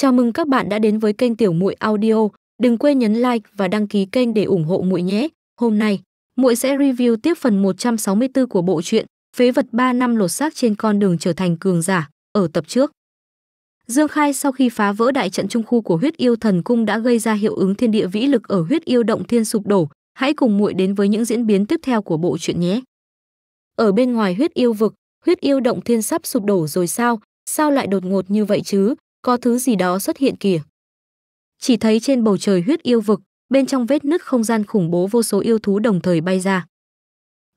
Chào mừng các bạn đã đến với kênh Tiểu Muội Audio. Đừng quên nhấn like và đăng ký kênh để ủng hộ muội nhé. Hôm nay, muội sẽ review tiếp phần 164 của bộ truyện Phế vật 3 năm lột xác trên con đường trở thành cường giả ở tập trước. Dương Khai sau khi phá vỡ đại trận trung khu của Huyết Yêu Thần Cung đã gây ra hiệu ứng thiên địa vĩ lực ở Huyết Yêu Động Thiên sụp đổ. Hãy cùng muội đến với những diễn biến tiếp theo của bộ truyện nhé. Ở bên ngoài Huyết Yêu vực, Huyết Yêu Động Thiên sắp sụp đổ rồi sao? Sao lại đột ngột như vậy chứ? có thứ gì đó xuất hiện kìa. Chỉ thấy trên bầu trời huyết yêu vực, bên trong vết nứt không gian khủng bố vô số yêu thú đồng thời bay ra.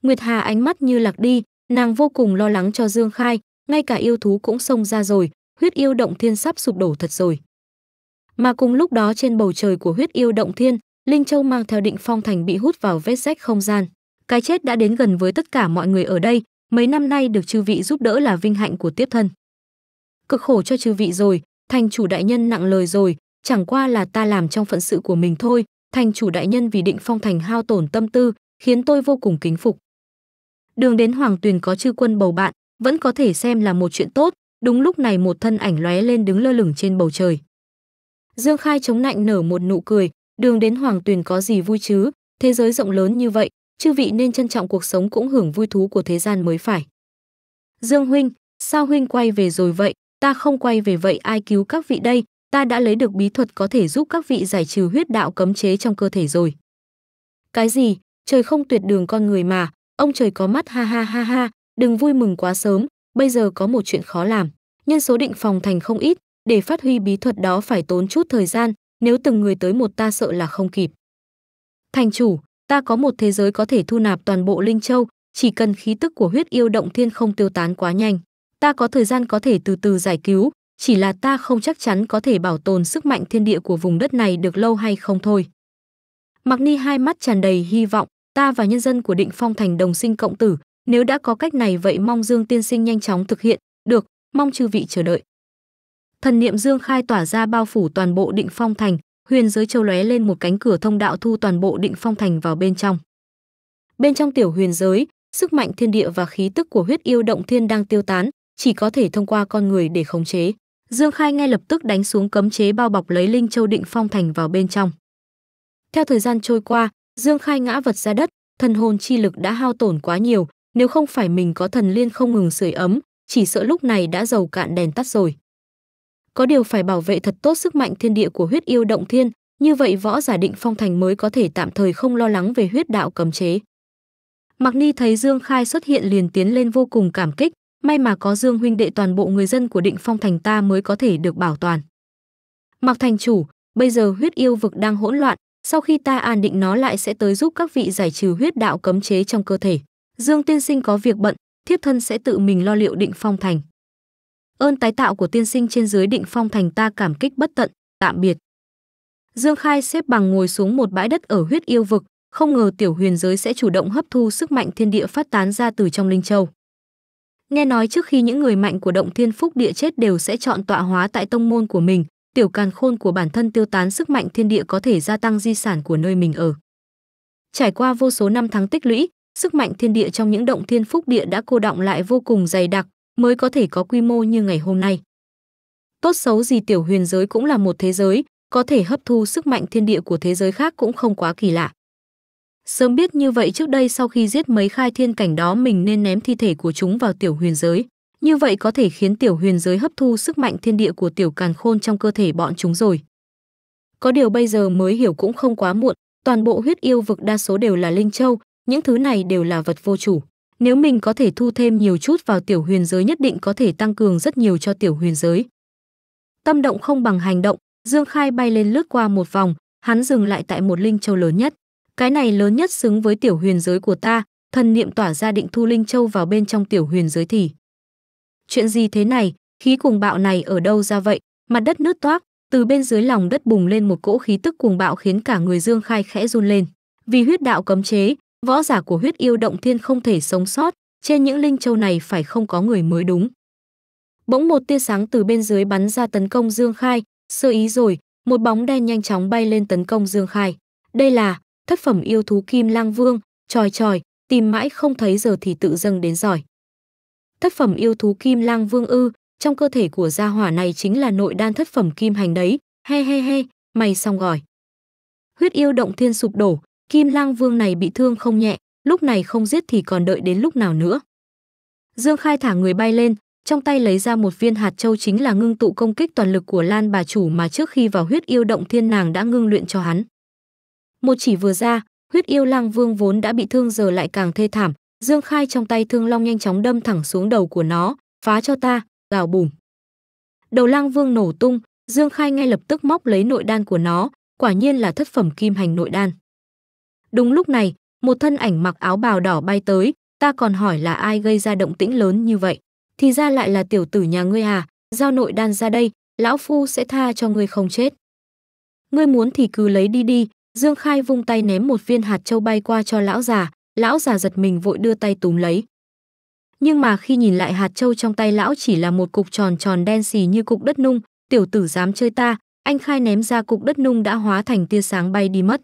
Nguyệt Hà ánh mắt như lạc đi, nàng vô cùng lo lắng cho Dương Khai, ngay cả yêu thú cũng xông ra rồi, huyết yêu động thiên sắp sụp đổ thật rồi. Mà cùng lúc đó trên bầu trời của huyết yêu động thiên, Linh Châu mang theo định phong thành bị hút vào vết rách không gian. Cái chết đã đến gần với tất cả mọi người ở đây, mấy năm nay được chư vị giúp đỡ là vinh hạnh của tiếp thân. Cực khổ cho chư vị rồi, thành chủ đại nhân nặng lời rồi, chẳng qua là ta làm trong phận sự của mình thôi, thành chủ đại nhân vì định phong thành hao tổn tâm tư, khiến tôi vô cùng kính phục. Đường đến Hoàng Tuyền có chư quân bầu bạn, vẫn có thể xem là một chuyện tốt, đúng lúc này một thân ảnh lóe lên đứng lơ lửng trên bầu trời. Dương Khai chống nạnh nở một nụ cười, đường đến Hoàng Tuyền có gì vui chứ, thế giới rộng lớn như vậy, chư vị nên trân trọng cuộc sống cũng hưởng vui thú của thế gian mới phải. Dương Huynh, sao Huynh quay về rồi vậy, ta không quay về vậy ai cứu các vị đây, ta đã lấy được bí thuật có thể giúp các vị giải trừ huyết đạo cấm chế trong cơ thể rồi. Cái gì, trời không tuyệt đường con người mà, ông trời có mắt ha ha ha ha, đừng vui mừng quá sớm, bây giờ có một chuyện khó làm. Nhân số định phòng thành không ít, để phát huy bí thuật đó phải tốn chút thời gian, nếu từng người tới một ta sợ là không kịp. Thành chủ, ta có một thế giới có thể thu nạp toàn bộ linh châu, chỉ cần khí tức của huyết yêu động thiên không tiêu tán quá nhanh ta có thời gian có thể từ từ giải cứu, chỉ là ta không chắc chắn có thể bảo tồn sức mạnh thiên địa của vùng đất này được lâu hay không thôi. Mạc Ni hai mắt tràn đầy hy vọng, ta và nhân dân của Định Phong Thành đồng sinh cộng tử, nếu đã có cách này vậy mong Dương tiên sinh nhanh chóng thực hiện, được, mong chư vị chờ đợi. Thần niệm Dương khai tỏa ra bao phủ toàn bộ Định Phong Thành, huyền giới châu lóe lên một cánh cửa thông đạo thu toàn bộ Định Phong Thành vào bên trong. Bên trong tiểu huyền giới, sức mạnh thiên địa và khí tức của huyết yêu động thiên đang tiêu tán, chỉ có thể thông qua con người để khống chế. Dương Khai ngay lập tức đánh xuống cấm chế bao bọc lấy Linh Châu Định Phong Thành vào bên trong. Theo thời gian trôi qua, Dương Khai ngã vật ra đất, thần hồn chi lực đã hao tổn quá nhiều, nếu không phải mình có thần liên không ngừng sưởi ấm, chỉ sợ lúc này đã dầu cạn đèn tắt rồi. Có điều phải bảo vệ thật tốt sức mạnh thiên địa của huyết yêu động thiên, như vậy võ giả định phong thành mới có thể tạm thời không lo lắng về huyết đạo cấm chế. Mạc Ni thấy Dương Khai xuất hiện liền tiến lên vô cùng cảm kích, may mà có Dương huynh đệ toàn bộ người dân của Định Phong thành ta mới có thể được bảo toàn. Mặc thành chủ, bây giờ huyết yêu vực đang hỗn loạn, sau khi ta an định nó lại sẽ tới giúp các vị giải trừ huyết đạo cấm chế trong cơ thể. Dương tiên sinh có việc bận, thiếp thân sẽ tự mình lo liệu Định Phong thành. Ơn tái tạo của tiên sinh trên dưới Định Phong thành ta cảm kích bất tận, tạm biệt. Dương Khai xếp bằng ngồi xuống một bãi đất ở huyết yêu vực, không ngờ tiểu huyền giới sẽ chủ động hấp thu sức mạnh thiên địa phát tán ra từ trong linh châu. Nghe nói trước khi những người mạnh của động thiên phúc địa chết đều sẽ chọn tọa hóa tại tông môn của mình, tiểu càn khôn của bản thân tiêu tán sức mạnh thiên địa có thể gia tăng di sản của nơi mình ở. Trải qua vô số năm tháng tích lũy, sức mạnh thiên địa trong những động thiên phúc địa đã cô động lại vô cùng dày đặc, mới có thể có quy mô như ngày hôm nay. Tốt xấu gì tiểu huyền giới cũng là một thế giới, có thể hấp thu sức mạnh thiên địa của thế giới khác cũng không quá kỳ lạ. Sớm biết như vậy trước đây sau khi giết mấy khai thiên cảnh đó mình nên ném thi thể của chúng vào tiểu huyền giới. Như vậy có thể khiến tiểu huyền giới hấp thu sức mạnh thiên địa của tiểu càn khôn trong cơ thể bọn chúng rồi. Có điều bây giờ mới hiểu cũng không quá muộn, toàn bộ huyết yêu vực đa số đều là linh châu, những thứ này đều là vật vô chủ. Nếu mình có thể thu thêm nhiều chút vào tiểu huyền giới nhất định có thể tăng cường rất nhiều cho tiểu huyền giới. Tâm động không bằng hành động, Dương Khai bay lên lướt qua một vòng, hắn dừng lại tại một linh châu lớn nhất. Cái này lớn nhất xứng với tiểu huyền giới của ta, thần niệm tỏa ra định thu linh châu vào bên trong tiểu huyền giới thì. Chuyện gì thế này, khí cuồng bạo này ở đâu ra vậy? Mặt đất nứt toác, từ bên dưới lòng đất bùng lên một cỗ khí tức cuồng bạo khiến cả người Dương Khai khẽ run lên. Vì huyết đạo cấm chế, võ giả của huyết yêu động thiên không thể sống sót, trên những linh châu này phải không có người mới đúng. Bỗng một tia sáng từ bên dưới bắn ra tấn công Dương Khai, sơ ý rồi, một bóng đen nhanh chóng bay lên tấn công Dương Khai. Đây là thất phẩm yêu thú Kim Lang Vương, tròi tròi, tìm mãi không thấy giờ thì tự dâng đến giỏi. Thất phẩm yêu thú Kim Lang Vương ư, trong cơ thể của gia hỏa này chính là nội đan thất phẩm kim hành đấy, he he he, mày xong gọi. Huyết yêu động thiên sụp đổ, Kim Lang Vương này bị thương không nhẹ, lúc này không giết thì còn đợi đến lúc nào nữa. Dương Khai thả người bay lên, trong tay lấy ra một viên hạt châu chính là ngưng tụ công kích toàn lực của Lan bà chủ mà trước khi vào huyết yêu động thiên nàng đã ngưng luyện cho hắn. Một chỉ vừa ra, huyết yêu lang vương vốn đã bị thương giờ lại càng thê thảm, dương khai trong tay thương long nhanh chóng đâm thẳng xuống đầu của nó, phá cho ta, gào bùm. Đầu lang vương nổ tung, dương khai ngay lập tức móc lấy nội đan của nó, quả nhiên là thất phẩm kim hành nội đan. Đúng lúc này, một thân ảnh mặc áo bào đỏ bay tới, ta còn hỏi là ai gây ra động tĩnh lớn như vậy. Thì ra lại là tiểu tử nhà ngươi à, giao nội đan ra đây, lão phu sẽ tha cho ngươi không chết. Ngươi muốn thì cứ lấy đi đi, Dương Khai vung tay ném một viên hạt châu bay qua cho lão già, lão già giật mình vội đưa tay túm lấy. Nhưng mà khi nhìn lại hạt châu trong tay lão chỉ là một cục tròn tròn đen xì như cục đất nung, tiểu tử dám chơi ta, anh Khai ném ra cục đất nung đã hóa thành tia sáng bay đi mất.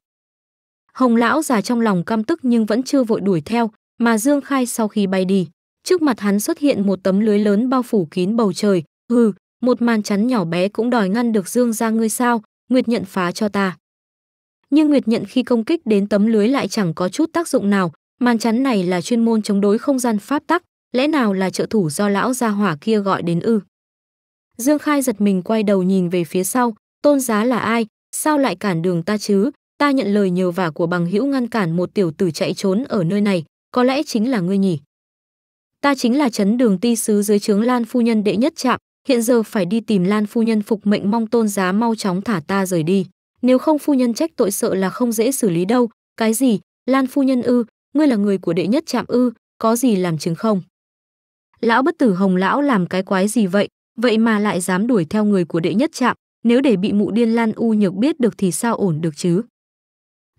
Hồng lão già trong lòng căm tức nhưng vẫn chưa vội đuổi theo, mà Dương Khai sau khi bay đi, trước mặt hắn xuất hiện một tấm lưới lớn bao phủ kín bầu trời, hừ, một màn chắn nhỏ bé cũng đòi ngăn được Dương ra ngươi sao, Nguyệt nhận phá cho ta nhưng Nguyệt Nhận khi công kích đến tấm lưới lại chẳng có chút tác dụng nào, màn chắn này là chuyên môn chống đối không gian pháp tắc, lẽ nào là trợ thủ do lão gia hỏa kia gọi đến ư? Dương Khai giật mình quay đầu nhìn về phía sau, tôn giá là ai, sao lại cản đường ta chứ? Ta nhận lời nhờ vả của bằng hữu ngăn cản một tiểu tử chạy trốn ở nơi này, có lẽ chính là ngươi nhỉ? Ta chính là chấn đường ti sứ dưới trướng Lan Phu Nhân đệ nhất trạm, hiện giờ phải đi tìm Lan Phu Nhân phục mệnh mong tôn giá mau chóng thả ta rời đi nếu không phu nhân trách tội sợ là không dễ xử lý đâu cái gì lan phu nhân ư ngươi là người của đệ nhất trạm ư có gì làm chứng không lão bất tử hồng lão làm cái quái gì vậy vậy mà lại dám đuổi theo người của đệ nhất trạm nếu để bị mụ điên lan u nhược biết được thì sao ổn được chứ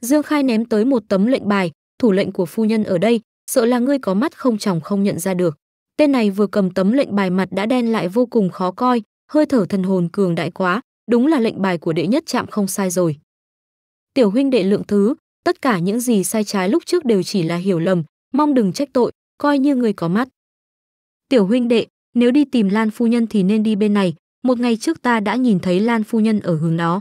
dương khai ném tới một tấm lệnh bài thủ lệnh của phu nhân ở đây sợ là ngươi có mắt không chồng không nhận ra được tên này vừa cầm tấm lệnh bài mặt đã đen lại vô cùng khó coi hơi thở thần hồn cường đại quá đúng là lệnh bài của đệ nhất chạm không sai rồi. Tiểu huynh đệ lượng thứ, tất cả những gì sai trái lúc trước đều chỉ là hiểu lầm, mong đừng trách tội, coi như người có mắt. Tiểu huynh đệ, nếu đi tìm Lan phu nhân thì nên đi bên này, một ngày trước ta đã nhìn thấy Lan phu nhân ở hướng đó.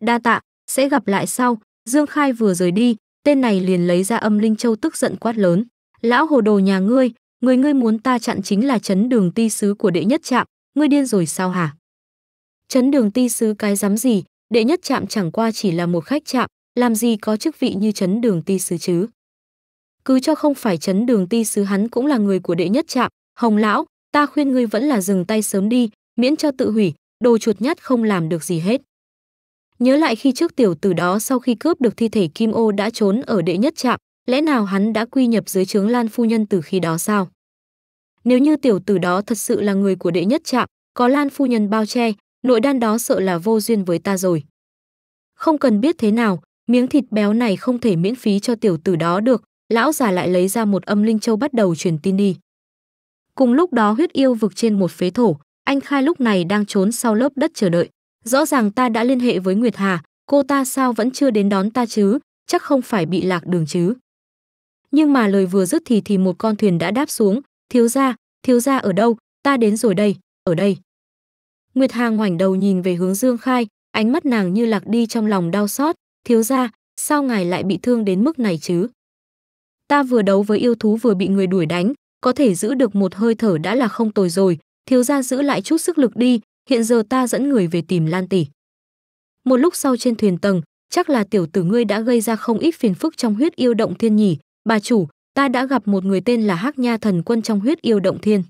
Đa tạ, sẽ gặp lại sau, Dương Khai vừa rời đi, tên này liền lấy ra âm linh châu tức giận quát lớn. Lão hồ đồ nhà ngươi, người ngươi muốn ta chặn chính là chấn đường ti sứ của đệ nhất trạm, ngươi điên rồi sao hả? Chấn đường ti sứ cái dám gì, đệ nhất trạm chẳng qua chỉ là một khách trạm, làm gì có chức vị như chấn đường ti sứ chứ. Cứ cho không phải chấn đường ti sứ hắn cũng là người của đệ nhất trạm, hồng lão, ta khuyên ngươi vẫn là dừng tay sớm đi, miễn cho tự hủy, đồ chuột nhát không làm được gì hết. Nhớ lại khi trước tiểu tử đó sau khi cướp được thi thể Kim Ô đã trốn ở đệ nhất trạm, lẽ nào hắn đã quy nhập dưới trướng Lan Phu Nhân từ khi đó sao? Nếu như tiểu tử đó thật sự là người của đệ nhất trạm, có Lan Phu Nhân bao che, nội đan đó sợ là vô duyên với ta rồi. Không cần biết thế nào, miếng thịt béo này không thể miễn phí cho tiểu tử đó được, lão già lại lấy ra một âm linh châu bắt đầu truyền tin đi. Cùng lúc đó huyết yêu vực trên một phế thổ, anh Khai lúc này đang trốn sau lớp đất chờ đợi. Rõ ràng ta đã liên hệ với Nguyệt Hà, cô ta sao vẫn chưa đến đón ta chứ, chắc không phải bị lạc đường chứ. Nhưng mà lời vừa dứt thì thì một con thuyền đã đáp xuống, thiếu ra, thiếu ra ở đâu, ta đến rồi đây, ở đây. Nguyệt Hà ngoảnh đầu nhìn về hướng Dương Khai, ánh mắt nàng như lạc đi trong lòng đau xót, thiếu ra, sao ngài lại bị thương đến mức này chứ? Ta vừa đấu với yêu thú vừa bị người đuổi đánh, có thể giữ được một hơi thở đã là không tồi rồi, thiếu ra giữ lại chút sức lực đi, hiện giờ ta dẫn người về tìm Lan Tỷ. Một lúc sau trên thuyền tầng, chắc là tiểu tử ngươi đã gây ra không ít phiền phức trong huyết yêu động thiên nhỉ, bà chủ, ta đã gặp một người tên là Hắc Nha Thần Quân trong huyết yêu động thiên.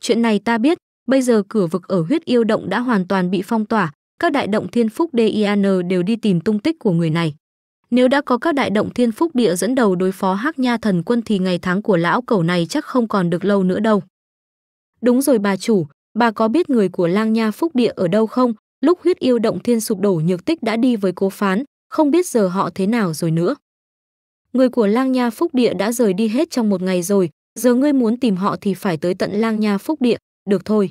Chuyện này ta biết, Bây giờ cửa vực ở huyết yêu động đã hoàn toàn bị phong tỏa, các đại động thiên phúc DIAN đều đi tìm tung tích của người này. Nếu đã có các đại động thiên phúc địa dẫn đầu đối phó Hắc Nha thần quân thì ngày tháng của lão cẩu này chắc không còn được lâu nữa đâu. Đúng rồi bà chủ, bà có biết người của Lang Nha phúc địa ở đâu không? Lúc huyết yêu động thiên sụp đổ nhược tích đã đi với cố phán, không biết giờ họ thế nào rồi nữa. Người của Lang Nha Phúc Địa đã rời đi hết trong một ngày rồi, giờ ngươi muốn tìm họ thì phải tới tận Lang Nha Phúc Địa, được thôi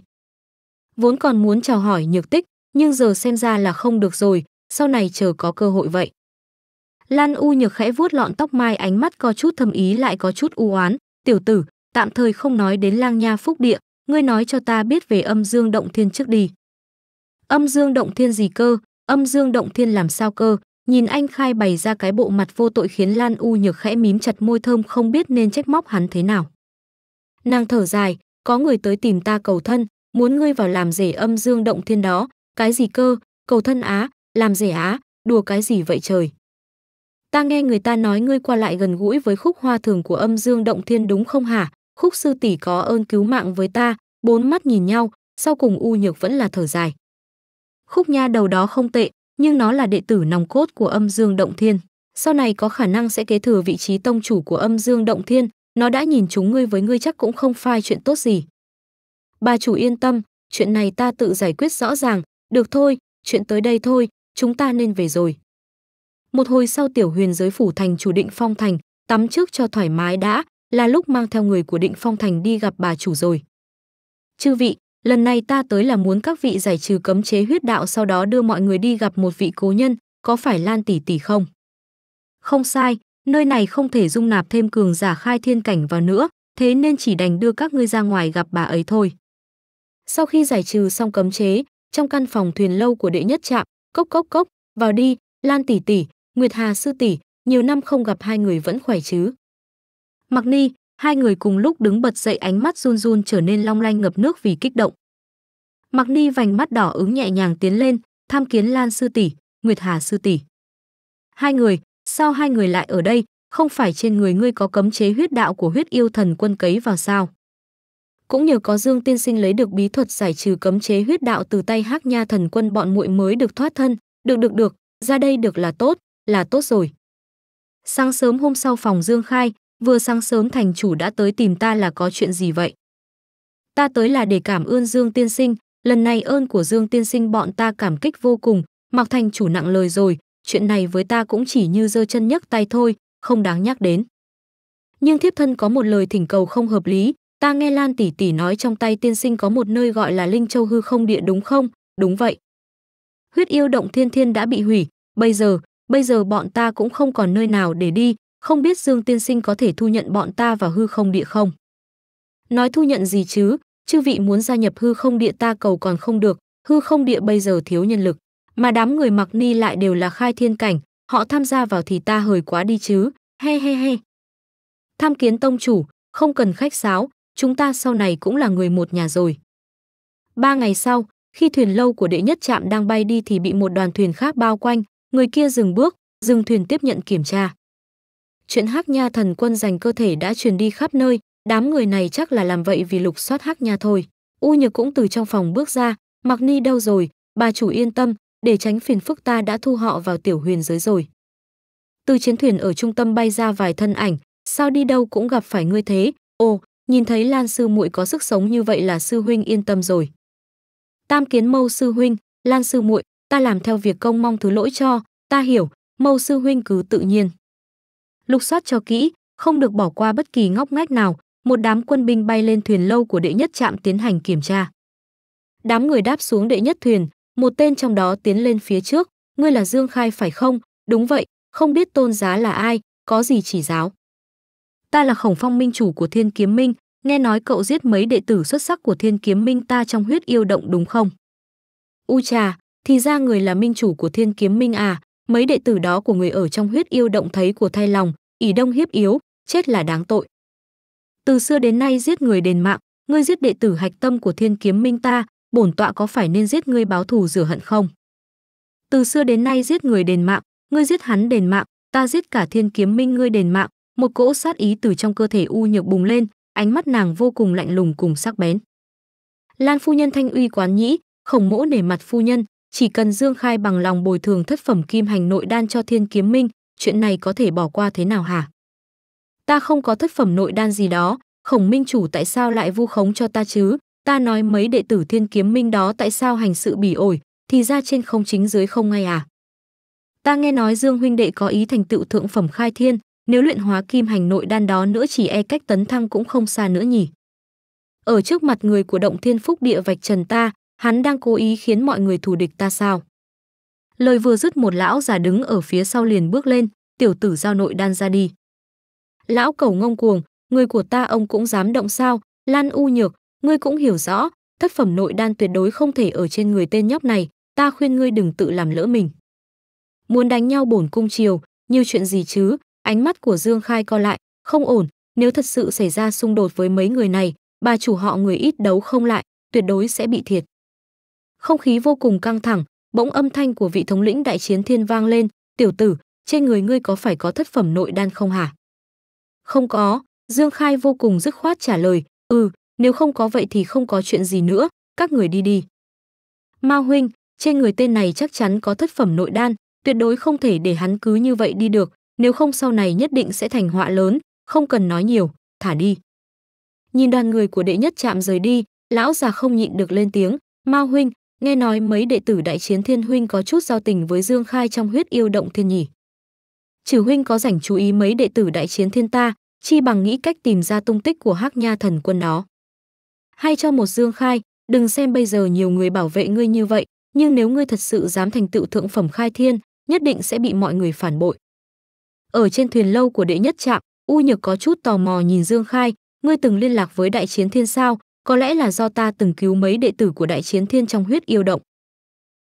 vốn còn muốn chào hỏi nhược tích, nhưng giờ xem ra là không được rồi, sau này chờ có cơ hội vậy. Lan U nhược khẽ vuốt lọn tóc mai ánh mắt có chút thâm ý lại có chút u oán, tiểu tử, tạm thời không nói đến lang nha phúc địa, ngươi nói cho ta biết về âm dương động thiên trước đi. Âm dương động thiên gì cơ, âm dương động thiên làm sao cơ, nhìn anh khai bày ra cái bộ mặt vô tội khiến Lan U nhược khẽ mím chặt môi thơm không biết nên trách móc hắn thế nào. Nàng thở dài, có người tới tìm ta cầu thân, muốn ngươi vào làm rể âm dương động thiên đó, cái gì cơ, cầu thân á, làm rể á, đùa cái gì vậy trời. Ta nghe người ta nói ngươi qua lại gần gũi với khúc hoa thường của âm dương động thiên đúng không hả? Khúc sư tỷ có ơn cứu mạng với ta, bốn mắt nhìn nhau, sau cùng u nhược vẫn là thở dài. Khúc nha đầu đó không tệ, nhưng nó là đệ tử nòng cốt của âm dương động thiên. Sau này có khả năng sẽ kế thừa vị trí tông chủ của âm dương động thiên, nó đã nhìn chúng ngươi với ngươi chắc cũng không phai chuyện tốt gì. Bà chủ yên tâm, chuyện này ta tự giải quyết rõ ràng, được thôi, chuyện tới đây thôi, chúng ta nên về rồi. Một hồi sau tiểu huyền giới phủ thành chủ định phong thành, tắm trước cho thoải mái đã, là lúc mang theo người của định phong thành đi gặp bà chủ rồi. Chư vị, lần này ta tới là muốn các vị giải trừ cấm chế huyết đạo sau đó đưa mọi người đi gặp một vị cố nhân, có phải Lan tỷ tỷ không? Không sai, nơi này không thể dung nạp thêm cường giả khai thiên cảnh vào nữa, thế nên chỉ đành đưa các ngươi ra ngoài gặp bà ấy thôi. Sau khi giải trừ xong cấm chế, trong căn phòng thuyền lâu của đệ nhất trạm, cốc cốc cốc, vào đi, Lan tỷ tỷ, Nguyệt Hà sư tỷ, nhiều năm không gặp hai người vẫn khỏe chứ? Mặc Ni, hai người cùng lúc đứng bật dậy ánh mắt run run trở nên long lanh ngập nước vì kích động. Mặc Ni vành mắt đỏ ứng nhẹ nhàng tiến lên, tham kiến Lan sư tỷ, Nguyệt Hà sư tỷ. Hai người, sao hai người lại ở đây, không phải trên người ngươi có cấm chế huyết đạo của huyết yêu thần quân cấy vào sao? cũng nhờ có Dương tiên sinh lấy được bí thuật giải trừ cấm chế huyết đạo từ tay Hắc Nha thần quân bọn muội mới được thoát thân, được được được, ra đây được là tốt, là tốt rồi. Sáng sớm hôm sau phòng Dương khai, vừa sáng sớm thành chủ đã tới tìm ta là có chuyện gì vậy? Ta tới là để cảm ơn Dương tiên sinh, lần này ơn của Dương tiên sinh bọn ta cảm kích vô cùng, mặc thành chủ nặng lời rồi, chuyện này với ta cũng chỉ như giơ chân nhấc tay thôi, không đáng nhắc đến. Nhưng thiếp thân có một lời thỉnh cầu không hợp lý, Ta nghe Lan tỷ tỷ nói trong tay tiên sinh có một nơi gọi là Linh Châu hư không địa đúng không? Đúng vậy. Huyết yêu động thiên thiên đã bị hủy, bây giờ, bây giờ bọn ta cũng không còn nơi nào để đi, không biết Dương tiên sinh có thể thu nhận bọn ta vào hư không địa không? Nói thu nhận gì chứ, chư vị muốn gia nhập hư không địa ta cầu còn không được, hư không địa bây giờ thiếu nhân lực, mà đám người mặc ni lại đều là khai thiên cảnh, họ tham gia vào thì ta hời quá đi chứ, he he he. Tham kiến tông chủ, không cần khách sáo, chúng ta sau này cũng là người một nhà rồi. Ba ngày sau, khi thuyền lâu của đệ nhất trạm đang bay đi thì bị một đoàn thuyền khác bao quanh, người kia dừng bước, dừng thuyền tiếp nhận kiểm tra. Chuyện Hắc Nha thần quân giành cơ thể đã truyền đi khắp nơi, đám người này chắc là làm vậy vì lục soát Hắc Nha thôi. U Nhược cũng từ trong phòng bước ra, Mặc Ni đâu rồi, bà chủ yên tâm, để tránh phiền phức ta đã thu họ vào tiểu huyền giới rồi. Từ chiến thuyền ở trung tâm bay ra vài thân ảnh, sao đi đâu cũng gặp phải ngươi thế, ồ, Nhìn thấy Lan sư muội có sức sống như vậy là sư huynh yên tâm rồi. Tam Kiến Mâu sư huynh, Lan sư muội, ta làm theo việc công mong thứ lỗi cho, ta hiểu, Mâu sư huynh cứ tự nhiên. Lục soát cho kỹ, không được bỏ qua bất kỳ ngóc ngách nào, một đám quân binh bay lên thuyền lâu của đệ nhất trạm tiến hành kiểm tra. Đám người đáp xuống đệ nhất thuyền, một tên trong đó tiến lên phía trước, ngươi là Dương Khai phải không? Đúng vậy, không biết tôn giá là ai, có gì chỉ giáo ta là khổng phong minh chủ của thiên kiếm minh nghe nói cậu giết mấy đệ tử xuất sắc của thiên kiếm minh ta trong huyết yêu động đúng không u trà thì ra người là minh chủ của thiên kiếm minh à mấy đệ tử đó của người ở trong huyết yêu động thấy của thay lòng ỷ đông hiếp yếu chết là đáng tội từ xưa đến nay giết người đền mạng ngươi giết đệ tử hạch tâm của thiên kiếm minh ta bổn tọa có phải nên giết ngươi báo thù rửa hận không từ xưa đến nay giết người đền mạng ngươi giết hắn đền mạng ta giết cả thiên kiếm minh ngươi đền mạng một cỗ sát ý từ trong cơ thể u nhược bùng lên ánh mắt nàng vô cùng lạnh lùng cùng sắc bén lan phu nhân thanh uy quán nhĩ khổng mỗ nể mặt phu nhân chỉ cần dương khai bằng lòng bồi thường thất phẩm kim hành nội đan cho thiên kiếm minh chuyện này có thể bỏ qua thế nào hả ta không có thất phẩm nội đan gì đó khổng minh chủ tại sao lại vu khống cho ta chứ ta nói mấy đệ tử thiên kiếm minh đó tại sao hành sự bỉ ổi thì ra trên không chính dưới không ngay à ta nghe nói dương huynh đệ có ý thành tựu thượng phẩm khai thiên nếu luyện hóa kim hành nội đan đó nữa chỉ e cách tấn thăng cũng không xa nữa nhỉ. Ở trước mặt người của động thiên phúc địa vạch trần ta, hắn đang cố ý khiến mọi người thù địch ta sao. Lời vừa dứt một lão già đứng ở phía sau liền bước lên, tiểu tử giao nội đan ra đi. Lão cầu ngông cuồng, người của ta ông cũng dám động sao, Lan U Nhược, ngươi cũng hiểu rõ, thất phẩm nội đan tuyệt đối không thể ở trên người tên nhóc này, ta khuyên ngươi đừng tự làm lỡ mình. Muốn đánh nhau bổn cung chiều, nhiều chuyện gì chứ, Ánh mắt của Dương Khai co lại, không ổn, nếu thật sự xảy ra xung đột với mấy người này, bà chủ họ người ít đấu không lại, tuyệt đối sẽ bị thiệt. Không khí vô cùng căng thẳng, bỗng âm thanh của vị thống lĩnh đại chiến thiên vang lên, "Tiểu tử, trên người ngươi có phải có thất phẩm nội đan không hả?" "Không có." Dương Khai vô cùng dứt khoát trả lời, "Ừ, nếu không có vậy thì không có chuyện gì nữa, các người đi đi." Ma huynh, trên người tên này chắc chắn có thất phẩm nội đan, tuyệt đối không thể để hắn cứ như vậy đi được, nếu không sau này nhất định sẽ thành họa lớn, không cần nói nhiều, thả đi. Nhìn đoàn người của đệ nhất chạm rời đi, lão già không nhịn được lên tiếng, Mao huynh, nghe nói mấy đệ tử đại chiến thiên huynh có chút giao tình với Dương Khai trong huyết yêu động thiên nhỉ. Trừ huynh có rảnh chú ý mấy đệ tử đại chiến thiên ta, chi bằng nghĩ cách tìm ra tung tích của hắc nha thần quân đó. Hay cho một Dương Khai, đừng xem bây giờ nhiều người bảo vệ ngươi như vậy, nhưng nếu ngươi thật sự dám thành tựu thượng phẩm khai thiên, nhất định sẽ bị mọi người phản bội. Ở trên thuyền lâu của đệ nhất trạm, U Nhược có chút tò mò nhìn Dương Khai, ngươi từng liên lạc với đại chiến thiên sao, có lẽ là do ta từng cứu mấy đệ tử của đại chiến thiên trong huyết yêu động.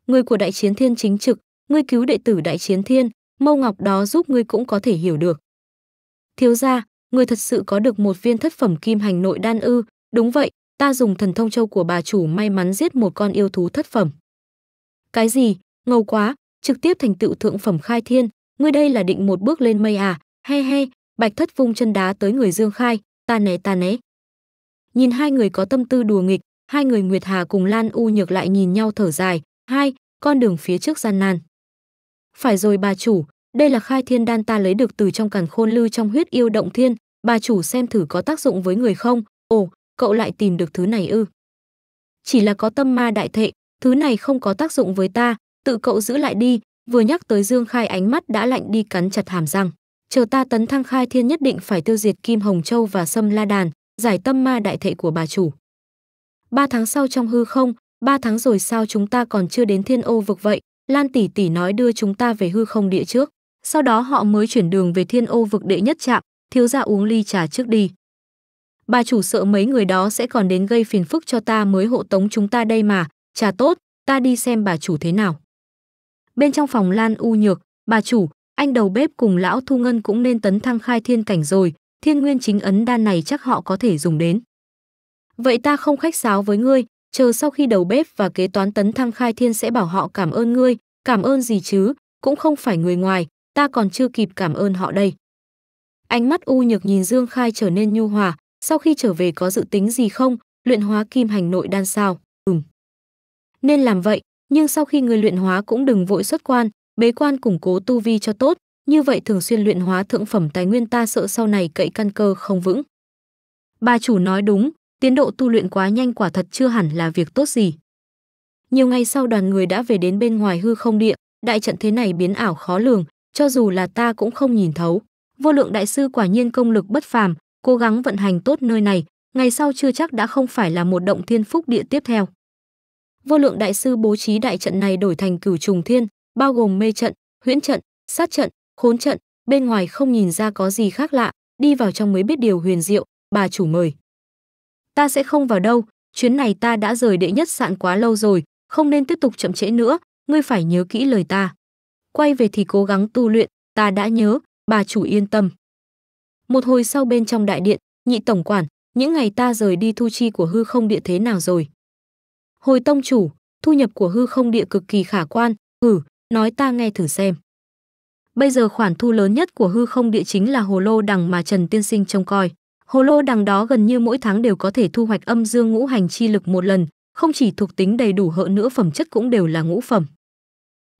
Người của đại chiến thiên chính trực, ngươi cứu đệ tử đại chiến thiên, mâu ngọc đó giúp ngươi cũng có thể hiểu được. Thiếu gia, người thật sự có được một viên thất phẩm kim hành nội đan ư, đúng vậy, ta dùng thần thông châu của bà chủ may mắn giết một con yêu thú thất phẩm. Cái gì, ngầu quá, trực tiếp thành tựu thượng phẩm khai thiên, ngươi đây là định một bước lên mây à he he bạch thất vung chân đá tới người dương khai ta né ta né nhìn hai người có tâm tư đùa nghịch hai người nguyệt hà cùng lan u nhược lại nhìn nhau thở dài hai con đường phía trước gian nan phải rồi bà chủ đây là khai thiên đan ta lấy được từ trong càn khôn lư trong huyết yêu động thiên bà chủ xem thử có tác dụng với người không ồ cậu lại tìm được thứ này ư chỉ là có tâm ma đại thệ thứ này không có tác dụng với ta tự cậu giữ lại đi Vừa nhắc tới Dương Khai ánh mắt đã lạnh đi cắn chặt hàm răng. Chờ ta tấn thăng khai thiên nhất định phải tiêu diệt Kim Hồng Châu và Sâm La Đàn, giải tâm ma đại thệ của bà chủ. Ba tháng sau trong hư không, ba tháng rồi sao chúng ta còn chưa đến thiên ô vực vậy? Lan tỷ tỷ nói đưa chúng ta về hư không địa trước. Sau đó họ mới chuyển đường về thiên ô vực đệ nhất trạm, thiếu ra uống ly trà trước đi. Bà chủ sợ mấy người đó sẽ còn đến gây phiền phức cho ta mới hộ tống chúng ta đây mà, trà tốt, ta đi xem bà chủ thế nào. Bên trong phòng Lan U Nhược, bà chủ, anh đầu bếp cùng lão Thu Ngân cũng nên tấn thăng khai thiên cảnh rồi, thiên nguyên chính ấn đan này chắc họ có thể dùng đến. Vậy ta không khách sáo với ngươi, chờ sau khi đầu bếp và kế toán tấn thăng khai thiên sẽ bảo họ cảm ơn ngươi, cảm ơn gì chứ, cũng không phải người ngoài, ta còn chưa kịp cảm ơn họ đây. Ánh mắt u nhược nhìn Dương Khai trở nên nhu hòa, sau khi trở về có dự tính gì không, luyện hóa kim hành nội đan sao, ừm. Nên làm vậy, nhưng sau khi người luyện hóa cũng đừng vội xuất quan, bế quan củng cố tu vi cho tốt, như vậy thường xuyên luyện hóa thượng phẩm tài nguyên ta sợ sau này cậy căn cơ không vững. Bà chủ nói đúng, tiến độ tu luyện quá nhanh quả thật chưa hẳn là việc tốt gì. Nhiều ngày sau đoàn người đã về đến bên ngoài hư không địa, đại trận thế này biến ảo khó lường, cho dù là ta cũng không nhìn thấu. Vô lượng đại sư quả nhiên công lực bất phàm, cố gắng vận hành tốt nơi này, ngày sau chưa chắc đã không phải là một động thiên phúc địa tiếp theo. Vô lượng đại sư bố trí đại trận này đổi thành cửu trùng thiên, bao gồm mê trận, huyễn trận, sát trận, khốn trận, bên ngoài không nhìn ra có gì khác lạ, đi vào trong mới biết điều huyền diệu, bà chủ mời. Ta sẽ không vào đâu, chuyến này ta đã rời đệ nhất sạn quá lâu rồi, không nên tiếp tục chậm trễ nữa, ngươi phải nhớ kỹ lời ta. Quay về thì cố gắng tu luyện, ta đã nhớ, bà chủ yên tâm. Một hồi sau bên trong đại điện, nhị tổng quản, những ngày ta rời đi thu chi của hư không địa thế nào rồi? Hồi tông chủ, thu nhập của hư không địa cực kỳ khả quan, hử, nói ta nghe thử xem. Bây giờ khoản thu lớn nhất của hư không địa chính là hồ lô đằng mà Trần Tiên Sinh trông coi. Hồ lô đằng đó gần như mỗi tháng đều có thể thu hoạch âm dương ngũ hành chi lực một lần, không chỉ thuộc tính đầy đủ hợ nữa phẩm chất cũng đều là ngũ phẩm.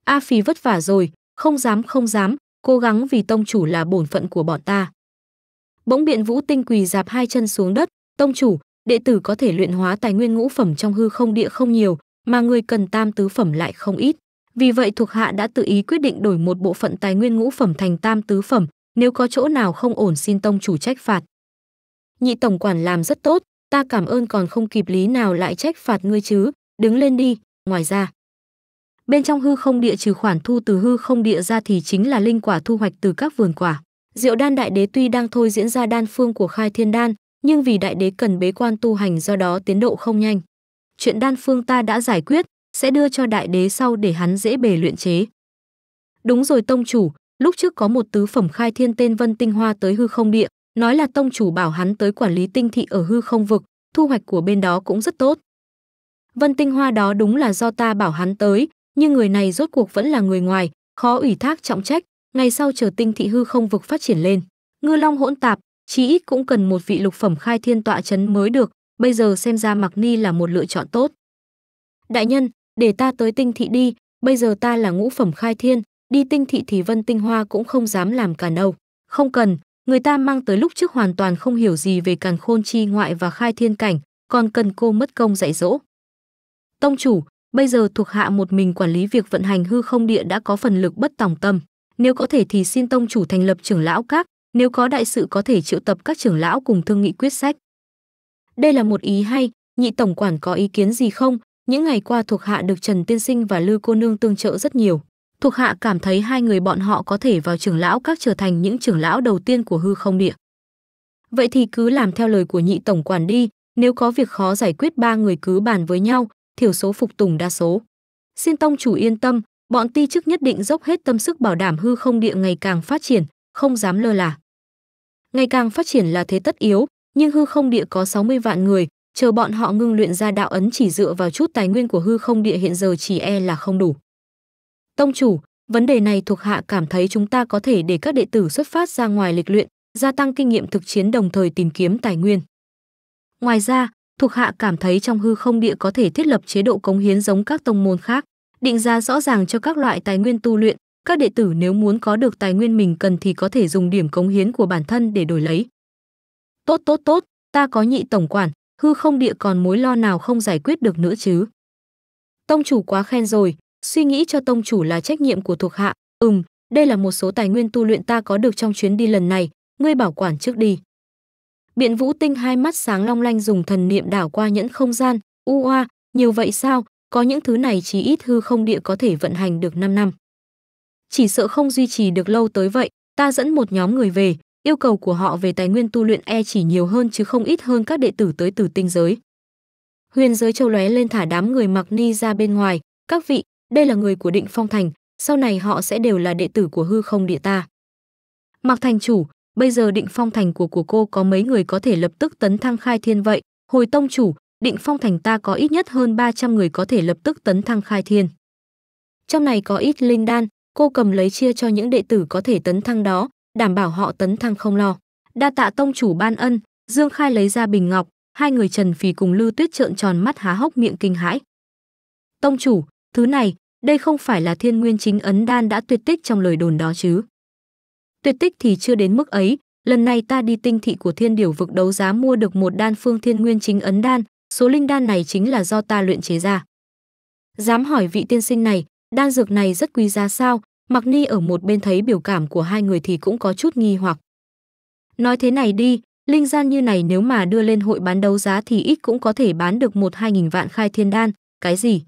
A Phí vất vả rồi, không dám không dám, cố gắng vì tông chủ là bổn phận của bọn ta. Bỗng biện vũ tinh quỳ dạp hai chân xuống đất, tông chủ, đệ tử có thể luyện hóa tài nguyên ngũ phẩm trong hư không địa không nhiều, mà người cần tam tứ phẩm lại không ít. Vì vậy thuộc hạ đã tự ý quyết định đổi một bộ phận tài nguyên ngũ phẩm thành tam tứ phẩm, nếu có chỗ nào không ổn xin tông chủ trách phạt. Nhị tổng quản làm rất tốt, ta cảm ơn còn không kịp lý nào lại trách phạt ngươi chứ, đứng lên đi, ngoài ra. Bên trong hư không địa trừ khoản thu từ hư không địa ra thì chính là linh quả thu hoạch từ các vườn quả. Diệu đan đại đế tuy đang thôi diễn ra đan phương của khai thiên đan, nhưng vì đại đế cần bế quan tu hành do đó tiến độ không nhanh. Chuyện đan phương ta đã giải quyết, sẽ đưa cho đại đế sau để hắn dễ bề luyện chế. Đúng rồi tông chủ, lúc trước có một tứ phẩm khai thiên tên Vân Tinh Hoa tới hư không địa, nói là tông chủ bảo hắn tới quản lý tinh thị ở hư không vực, thu hoạch của bên đó cũng rất tốt. Vân Tinh Hoa đó đúng là do ta bảo hắn tới, nhưng người này rốt cuộc vẫn là người ngoài, khó ủy thác trọng trách, ngày sau chờ tinh thị hư không vực phát triển lên. Ngư Long hỗn tạp, chỉ ít cũng cần một vị lục phẩm khai thiên tọa chấn mới được, bây giờ xem ra Mạc Ni là một lựa chọn tốt. Đại nhân, để ta tới tinh thị đi, bây giờ ta là ngũ phẩm khai thiên, đi tinh thị thì Vân Tinh Hoa cũng không dám làm cả đâu. Không cần, người ta mang tới lúc trước hoàn toàn không hiểu gì về càn khôn chi ngoại và khai thiên cảnh, còn cần cô mất công dạy dỗ. Tông chủ, bây giờ thuộc hạ một mình quản lý việc vận hành hư không địa đã có phần lực bất tòng tâm. Nếu có thể thì xin tông chủ thành lập trưởng lão các, nếu có đại sự có thể triệu tập các trưởng lão cùng thương nghị quyết sách. Đây là một ý hay, nhị tổng quản có ý kiến gì không? Những ngày qua thuộc hạ được Trần Tiên Sinh và Lư Cô Nương tương trợ rất nhiều. Thuộc hạ cảm thấy hai người bọn họ có thể vào trưởng lão các trở thành những trưởng lão đầu tiên của hư không địa. Vậy thì cứ làm theo lời của nhị tổng quản đi, nếu có việc khó giải quyết ba người cứ bàn với nhau, thiểu số phục tùng đa số. Xin tông chủ yên tâm, bọn ti chức nhất định dốc hết tâm sức bảo đảm hư không địa ngày càng phát triển, không dám lơ là ngày càng phát triển là thế tất yếu, nhưng hư không địa có 60 vạn người, chờ bọn họ ngưng luyện ra đạo ấn chỉ dựa vào chút tài nguyên của hư không địa hiện giờ chỉ e là không đủ. Tông chủ, vấn đề này thuộc hạ cảm thấy chúng ta có thể để các đệ tử xuất phát ra ngoài lịch luyện, gia tăng kinh nghiệm thực chiến đồng thời tìm kiếm tài nguyên. Ngoài ra, thuộc hạ cảm thấy trong hư không địa có thể thiết lập chế độ cống hiến giống các tông môn khác, định ra rõ ràng cho các loại tài nguyên tu luyện, các đệ tử nếu muốn có được tài nguyên mình cần thì có thể dùng điểm cống hiến của bản thân để đổi lấy. Tốt tốt tốt, ta có nhị tổng quản, hư không địa còn mối lo nào không giải quyết được nữa chứ. Tông chủ quá khen rồi, suy nghĩ cho tông chủ là trách nhiệm của thuộc hạ, ừm, đây là một số tài nguyên tu luyện ta có được trong chuyến đi lần này, ngươi bảo quản trước đi. Biện Vũ Tinh hai mắt sáng long lanh dùng thần niệm đảo qua nhẫn không gian, u oa, nhiều vậy sao, có những thứ này chỉ ít hư không địa có thể vận hành được 5 năm chỉ sợ không duy trì được lâu tới vậy, ta dẫn một nhóm người về, yêu cầu của họ về tài nguyên tu luyện e chỉ nhiều hơn chứ không ít hơn các đệ tử tới từ tinh giới. Huyền giới châu lóe lên thả đám người mặc ni ra bên ngoài, các vị, đây là người của định phong thành, sau này họ sẽ đều là đệ tử của hư không địa ta. Mặc thành chủ, bây giờ định phong thành của của cô có mấy người có thể lập tức tấn thăng khai thiên vậy, hồi tông chủ, định phong thành ta có ít nhất hơn 300 người có thể lập tức tấn thăng khai thiên. Trong này có ít linh đan, cô cầm lấy chia cho những đệ tử có thể tấn thăng đó, đảm bảo họ tấn thăng không lo. Đa tạ tông chủ ban ân, Dương Khai lấy ra bình ngọc, hai người Trần Phì cùng Lưu Tuyết trợn tròn mắt há hốc miệng kinh hãi. Tông chủ, thứ này, đây không phải là thiên nguyên chính ấn đan đã tuyệt tích trong lời đồn đó chứ. Tuyệt tích thì chưa đến mức ấy, lần này ta đi tinh thị của thiên điều vực đấu giá mua được một đan phương thiên nguyên chính ấn đan, số linh đan này chính là do ta luyện chế ra. Dám hỏi vị tiên sinh này, đan dược này rất quý giá sao mặc ni ở một bên thấy biểu cảm của hai người thì cũng có chút nghi hoặc nói thế này đi linh gian như này nếu mà đưa lên hội bán đấu giá thì ít cũng có thể bán được một hai nghìn vạn khai thiên đan cái gì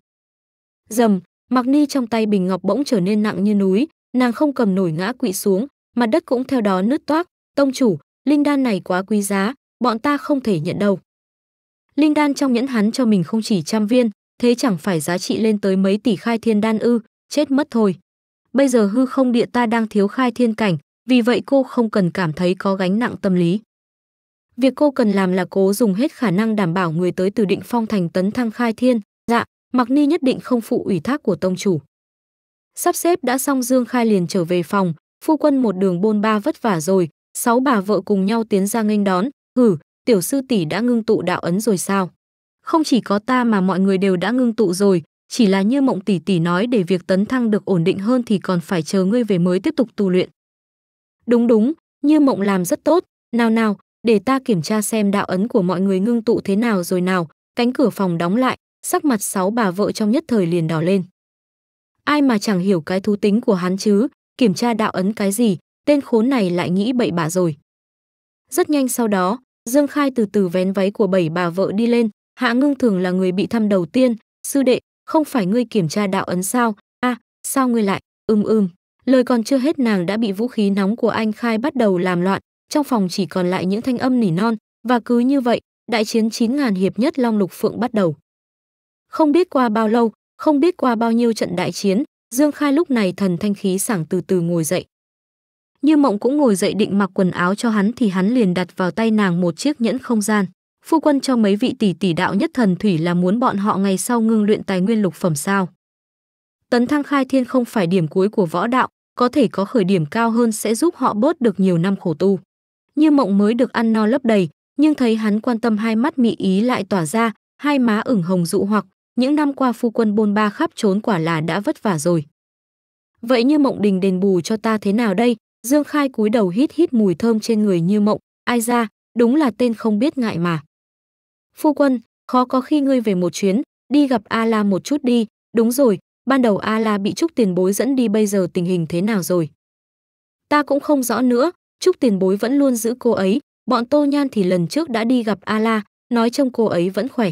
dầm mặc ni trong tay bình ngọc bỗng trở nên nặng như núi nàng không cầm nổi ngã quỵ xuống mặt đất cũng theo đó nứt toác tông chủ linh đan này quá quý giá bọn ta không thể nhận đâu linh đan trong nhẫn hắn cho mình không chỉ trăm viên thế chẳng phải giá trị lên tới mấy tỷ khai thiên đan ư, chết mất thôi. Bây giờ hư không địa ta đang thiếu khai thiên cảnh, vì vậy cô không cần cảm thấy có gánh nặng tâm lý. Việc cô cần làm là cố dùng hết khả năng đảm bảo người tới từ định phong thành tấn thăng khai thiên, dạ, Mạc Ni nhất định không phụ ủy thác của tông chủ. Sắp xếp đã xong Dương Khai liền trở về phòng, phu quân một đường bôn ba vất vả rồi, sáu bà vợ cùng nhau tiến ra nghênh đón, hử, tiểu sư tỷ đã ngưng tụ đạo ấn rồi sao? Không chỉ có ta mà mọi người đều đã ngưng tụ rồi, chỉ là như mộng tỷ tỷ nói để việc tấn thăng được ổn định hơn thì còn phải chờ ngươi về mới tiếp tục tu luyện. Đúng đúng, như mộng làm rất tốt, nào nào, để ta kiểm tra xem đạo ấn của mọi người ngưng tụ thế nào rồi nào, cánh cửa phòng đóng lại, sắc mặt sáu bà vợ trong nhất thời liền đỏ lên. Ai mà chẳng hiểu cái thú tính của hắn chứ, kiểm tra đạo ấn cái gì, tên khốn này lại nghĩ bậy bạ rồi. Rất nhanh sau đó, Dương Khai từ từ vén váy của bảy bà vợ đi lên, Hạ Ngưng Thường là người bị thăm đầu tiên, sư đệ, không phải ngươi kiểm tra đạo ấn sao? A, à, sao ngươi lại? Ưm ưm. Lời còn chưa hết nàng đã bị vũ khí nóng của anh Khai bắt đầu làm loạn, trong phòng chỉ còn lại những thanh âm nỉ non, và cứ như vậy, đại chiến 9000 hiệp nhất Long Lục Phượng bắt đầu. Không biết qua bao lâu, không biết qua bao nhiêu trận đại chiến, Dương Khai lúc này thần thanh khí sảng từ từ ngồi dậy. Như Mộng cũng ngồi dậy định mặc quần áo cho hắn thì hắn liền đặt vào tay nàng một chiếc nhẫn không gian phu quân cho mấy vị tỷ tỷ đạo nhất thần thủy là muốn bọn họ ngày sau ngưng luyện tài nguyên lục phẩm sao. Tấn thăng khai thiên không phải điểm cuối của võ đạo, có thể có khởi điểm cao hơn sẽ giúp họ bớt được nhiều năm khổ tu. Như mộng mới được ăn no lấp đầy, nhưng thấy hắn quan tâm hai mắt mị ý lại tỏa ra, hai má ửng hồng dụ hoặc, những năm qua phu quân bôn ba khắp trốn quả là đã vất vả rồi. Vậy như mộng đình đền bù cho ta thế nào đây? Dương Khai cúi đầu hít hít mùi thơm trên người như mộng, ai ra, đúng là tên không biết ngại mà. Phu quân, khó có khi ngươi về một chuyến, đi gặp A La một chút đi, đúng rồi, ban đầu A La bị Trúc Tiền Bối dẫn đi bây giờ tình hình thế nào rồi? Ta cũng không rõ nữa, Trúc Tiền Bối vẫn luôn giữ cô ấy, bọn Tô Nhan thì lần trước đã đi gặp A La, nói trông cô ấy vẫn khỏe.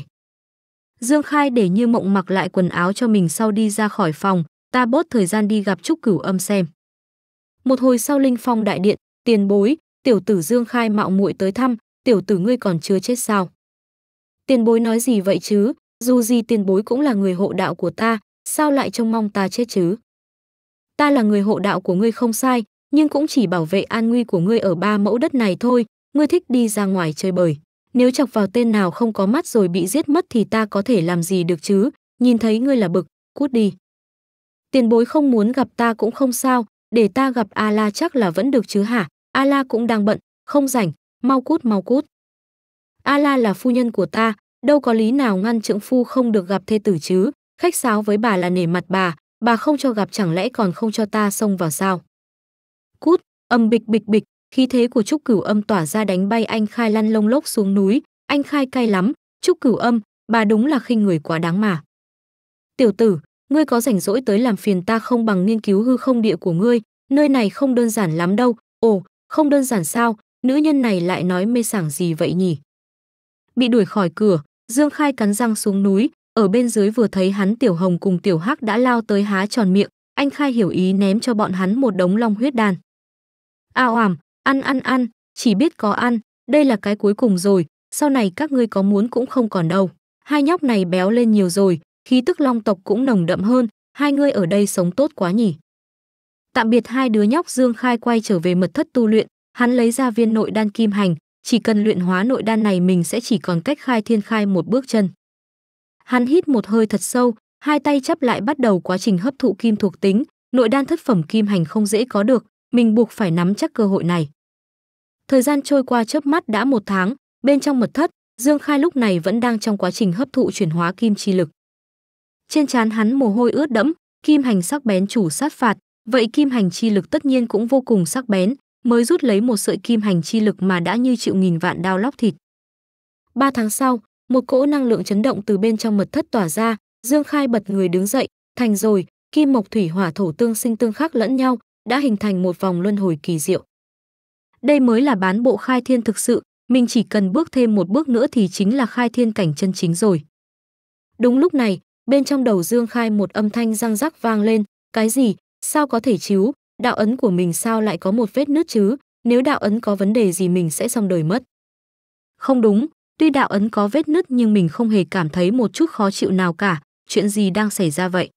Dương Khai để Như Mộng mặc lại quần áo cho mình sau đi ra khỏi phòng, ta bớt thời gian đi gặp Trúc Cửu Âm xem. Một hồi sau Linh Phong đại điện, tiền bối, tiểu tử Dương Khai mạo muội tới thăm, tiểu tử ngươi còn chưa chết sao? tiền bối nói gì vậy chứ, dù gì tiền bối cũng là người hộ đạo của ta, sao lại trông mong ta chết chứ? Ta là người hộ đạo của ngươi không sai, nhưng cũng chỉ bảo vệ an nguy của ngươi ở ba mẫu đất này thôi, ngươi thích đi ra ngoài chơi bời. Nếu chọc vào tên nào không có mắt rồi bị giết mất thì ta có thể làm gì được chứ, nhìn thấy ngươi là bực, cút đi. Tiền bối không muốn gặp ta cũng không sao, để ta gặp A-la chắc là vẫn được chứ hả, A-la cũng đang bận, không rảnh, mau cút mau cút. Ala là phu nhân của ta đâu có lý nào ngăn trượng phu không được gặp thê tử chứ khách sáo với bà là nể mặt bà bà không cho gặp chẳng lẽ còn không cho ta xông vào sao cút âm bịch bịch bịch khí thế của trúc cửu âm tỏa ra đánh bay anh khai lăn lông lốc xuống núi anh khai cay lắm trúc cửu âm bà đúng là khinh người quá đáng mà tiểu tử ngươi có rảnh rỗi tới làm phiền ta không bằng nghiên cứu hư không địa của ngươi nơi này không đơn giản lắm đâu ồ không đơn giản sao nữ nhân này lại nói mê sảng gì vậy nhỉ bị đuổi khỏi cửa dương khai cắn răng xuống núi ở bên dưới vừa thấy hắn tiểu hồng cùng tiểu hắc đã lao tới há tròn miệng anh khai hiểu ý ném cho bọn hắn một đống long huyết đàn ao ảm ăn ăn ăn chỉ biết có ăn đây là cái cuối cùng rồi sau này các ngươi có muốn cũng không còn đâu hai nhóc này béo lên nhiều rồi khí tức long tộc cũng nồng đậm hơn hai ngươi ở đây sống tốt quá nhỉ tạm biệt hai đứa nhóc dương khai quay trở về mật thất tu luyện hắn lấy ra viên nội đan kim hành chỉ cần luyện hóa nội đan này mình sẽ chỉ còn cách khai thiên khai một bước chân. Hắn hít một hơi thật sâu, hai tay chắp lại bắt đầu quá trình hấp thụ kim thuộc tính, nội đan thất phẩm kim hành không dễ có được, mình buộc phải nắm chắc cơ hội này. Thời gian trôi qua chớp mắt đã một tháng, bên trong mật thất, Dương Khai lúc này vẫn đang trong quá trình hấp thụ chuyển hóa kim chi lực. Trên trán hắn mồ hôi ướt đẫm, kim hành sắc bén chủ sát phạt, vậy kim hành chi lực tất nhiên cũng vô cùng sắc bén, mới rút lấy một sợi kim hành chi lực mà đã như chịu nghìn vạn đao lóc thịt. Ba tháng sau, một cỗ năng lượng chấn động từ bên trong mật thất tỏa ra, Dương Khai bật người đứng dậy, thành rồi, kim mộc thủy hỏa thổ tương sinh tương khắc lẫn nhau, đã hình thành một vòng luân hồi kỳ diệu. Đây mới là bán bộ khai thiên thực sự, mình chỉ cần bước thêm một bước nữa thì chính là khai thiên cảnh chân chính rồi. Đúng lúc này, bên trong đầu Dương Khai một âm thanh răng rắc vang lên, cái gì, sao có thể chiếu, đạo ấn của mình sao lại có một vết nứt chứ, nếu đạo ấn có vấn đề gì mình sẽ xong đời mất. Không đúng, tuy đạo ấn có vết nứt nhưng mình không hề cảm thấy một chút khó chịu nào cả, chuyện gì đang xảy ra vậy?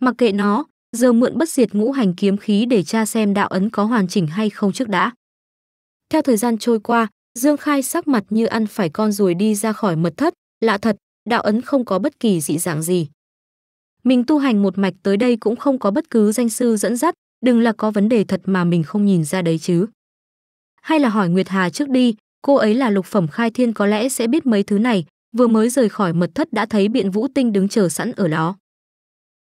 Mặc kệ nó, giờ mượn bất diệt ngũ hành kiếm khí để tra xem đạo ấn có hoàn chỉnh hay không trước đã. Theo thời gian trôi qua, Dương Khai sắc mặt như ăn phải con ruồi đi ra khỏi mật thất, lạ thật, đạo ấn không có bất kỳ dị dạng gì. Mình tu hành một mạch tới đây cũng không có bất cứ danh sư dẫn dắt, đừng là có vấn đề thật mà mình không nhìn ra đấy chứ hay là hỏi nguyệt hà trước đi cô ấy là lục phẩm khai thiên có lẽ sẽ biết mấy thứ này vừa mới rời khỏi mật thất đã thấy biện vũ tinh đứng chờ sẵn ở đó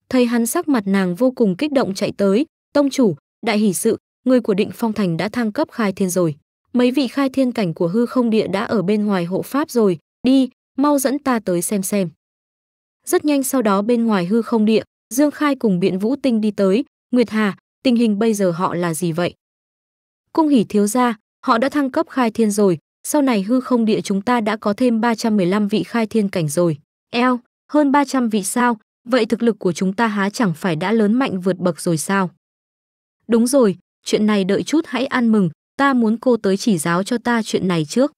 thấy hắn sắc mặt nàng vô cùng kích động chạy tới tông chủ đại hỷ sự người của định phong thành đã thăng cấp khai thiên rồi mấy vị khai thiên cảnh của hư không địa đã ở bên ngoài hộ pháp rồi đi mau dẫn ta tới xem xem rất nhanh sau đó bên ngoài hư không địa dương khai cùng biện vũ tinh đi tới nguyệt hà tình hình bây giờ họ là gì vậy? Cung hỉ thiếu gia, họ đã thăng cấp khai thiên rồi, sau này hư không địa chúng ta đã có thêm 315 vị khai thiên cảnh rồi. Eo, hơn 300 vị sao, vậy thực lực của chúng ta há chẳng phải đã lớn mạnh vượt bậc rồi sao? Đúng rồi, chuyện này đợi chút hãy ăn mừng, ta muốn cô tới chỉ giáo cho ta chuyện này trước.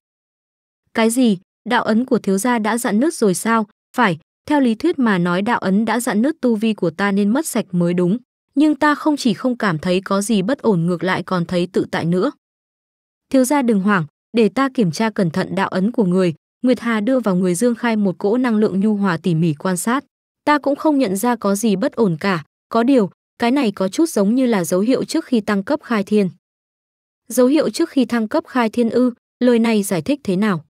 Cái gì, đạo ấn của thiếu gia đã dặn nứt rồi sao? Phải, theo lý thuyết mà nói đạo ấn đã dặn nứt tu vi của ta nên mất sạch mới đúng nhưng ta không chỉ không cảm thấy có gì bất ổn ngược lại còn thấy tự tại nữa. Thiếu gia đừng hoảng, để ta kiểm tra cẩn thận đạo ấn của người, Nguyệt Hà đưa vào người Dương Khai một cỗ năng lượng nhu hòa tỉ mỉ quan sát. Ta cũng không nhận ra có gì bất ổn cả, có điều, cái này có chút giống như là dấu hiệu trước khi tăng cấp khai thiên. Dấu hiệu trước khi thăng cấp khai thiên ư, lời này giải thích thế nào?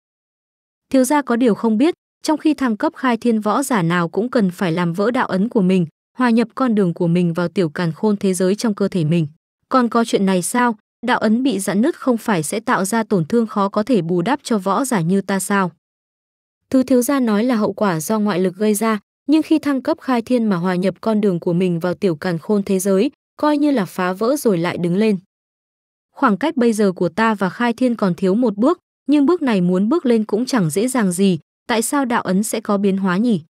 Thiếu gia có điều không biết, trong khi thăng cấp khai thiên võ giả nào cũng cần phải làm vỡ đạo ấn của mình, hòa nhập con đường của mình vào tiểu càn khôn thế giới trong cơ thể mình. Còn có chuyện này sao? Đạo ấn bị giãn nứt không phải sẽ tạo ra tổn thương khó có thể bù đắp cho võ giả như ta sao? Thứ thiếu gia nói là hậu quả do ngoại lực gây ra, nhưng khi thăng cấp khai thiên mà hòa nhập con đường của mình vào tiểu càn khôn thế giới, coi như là phá vỡ rồi lại đứng lên. Khoảng cách bây giờ của ta và khai thiên còn thiếu một bước, nhưng bước này muốn bước lên cũng chẳng dễ dàng gì, tại sao đạo ấn sẽ có biến hóa nhỉ?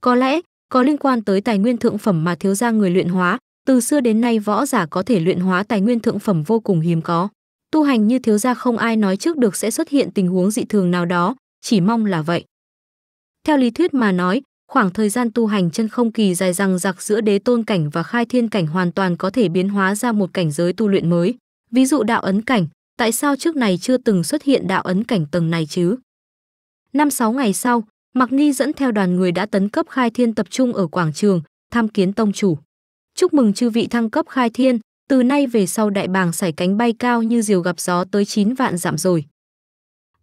Có lẽ, có liên quan tới tài nguyên thượng phẩm mà thiếu gia người luyện hóa, từ xưa đến nay võ giả có thể luyện hóa tài nguyên thượng phẩm vô cùng hiếm có. Tu hành như thiếu gia không ai nói trước được sẽ xuất hiện tình huống dị thường nào đó, chỉ mong là vậy. Theo lý thuyết mà nói, khoảng thời gian tu hành chân không kỳ dài rằng giặc giữa đế tôn cảnh và khai thiên cảnh hoàn toàn có thể biến hóa ra một cảnh giới tu luyện mới. Ví dụ đạo ấn cảnh, tại sao trước này chưa từng xuất hiện đạo ấn cảnh tầng này chứ? Năm sáu ngày sau, Mạc Ni dẫn theo đoàn người đã tấn cấp khai thiên tập trung ở quảng trường, tham kiến tông chủ. Chúc mừng chư vị thăng cấp khai thiên, từ nay về sau đại bàng sải cánh bay cao như diều gặp gió tới 9 vạn dặm rồi.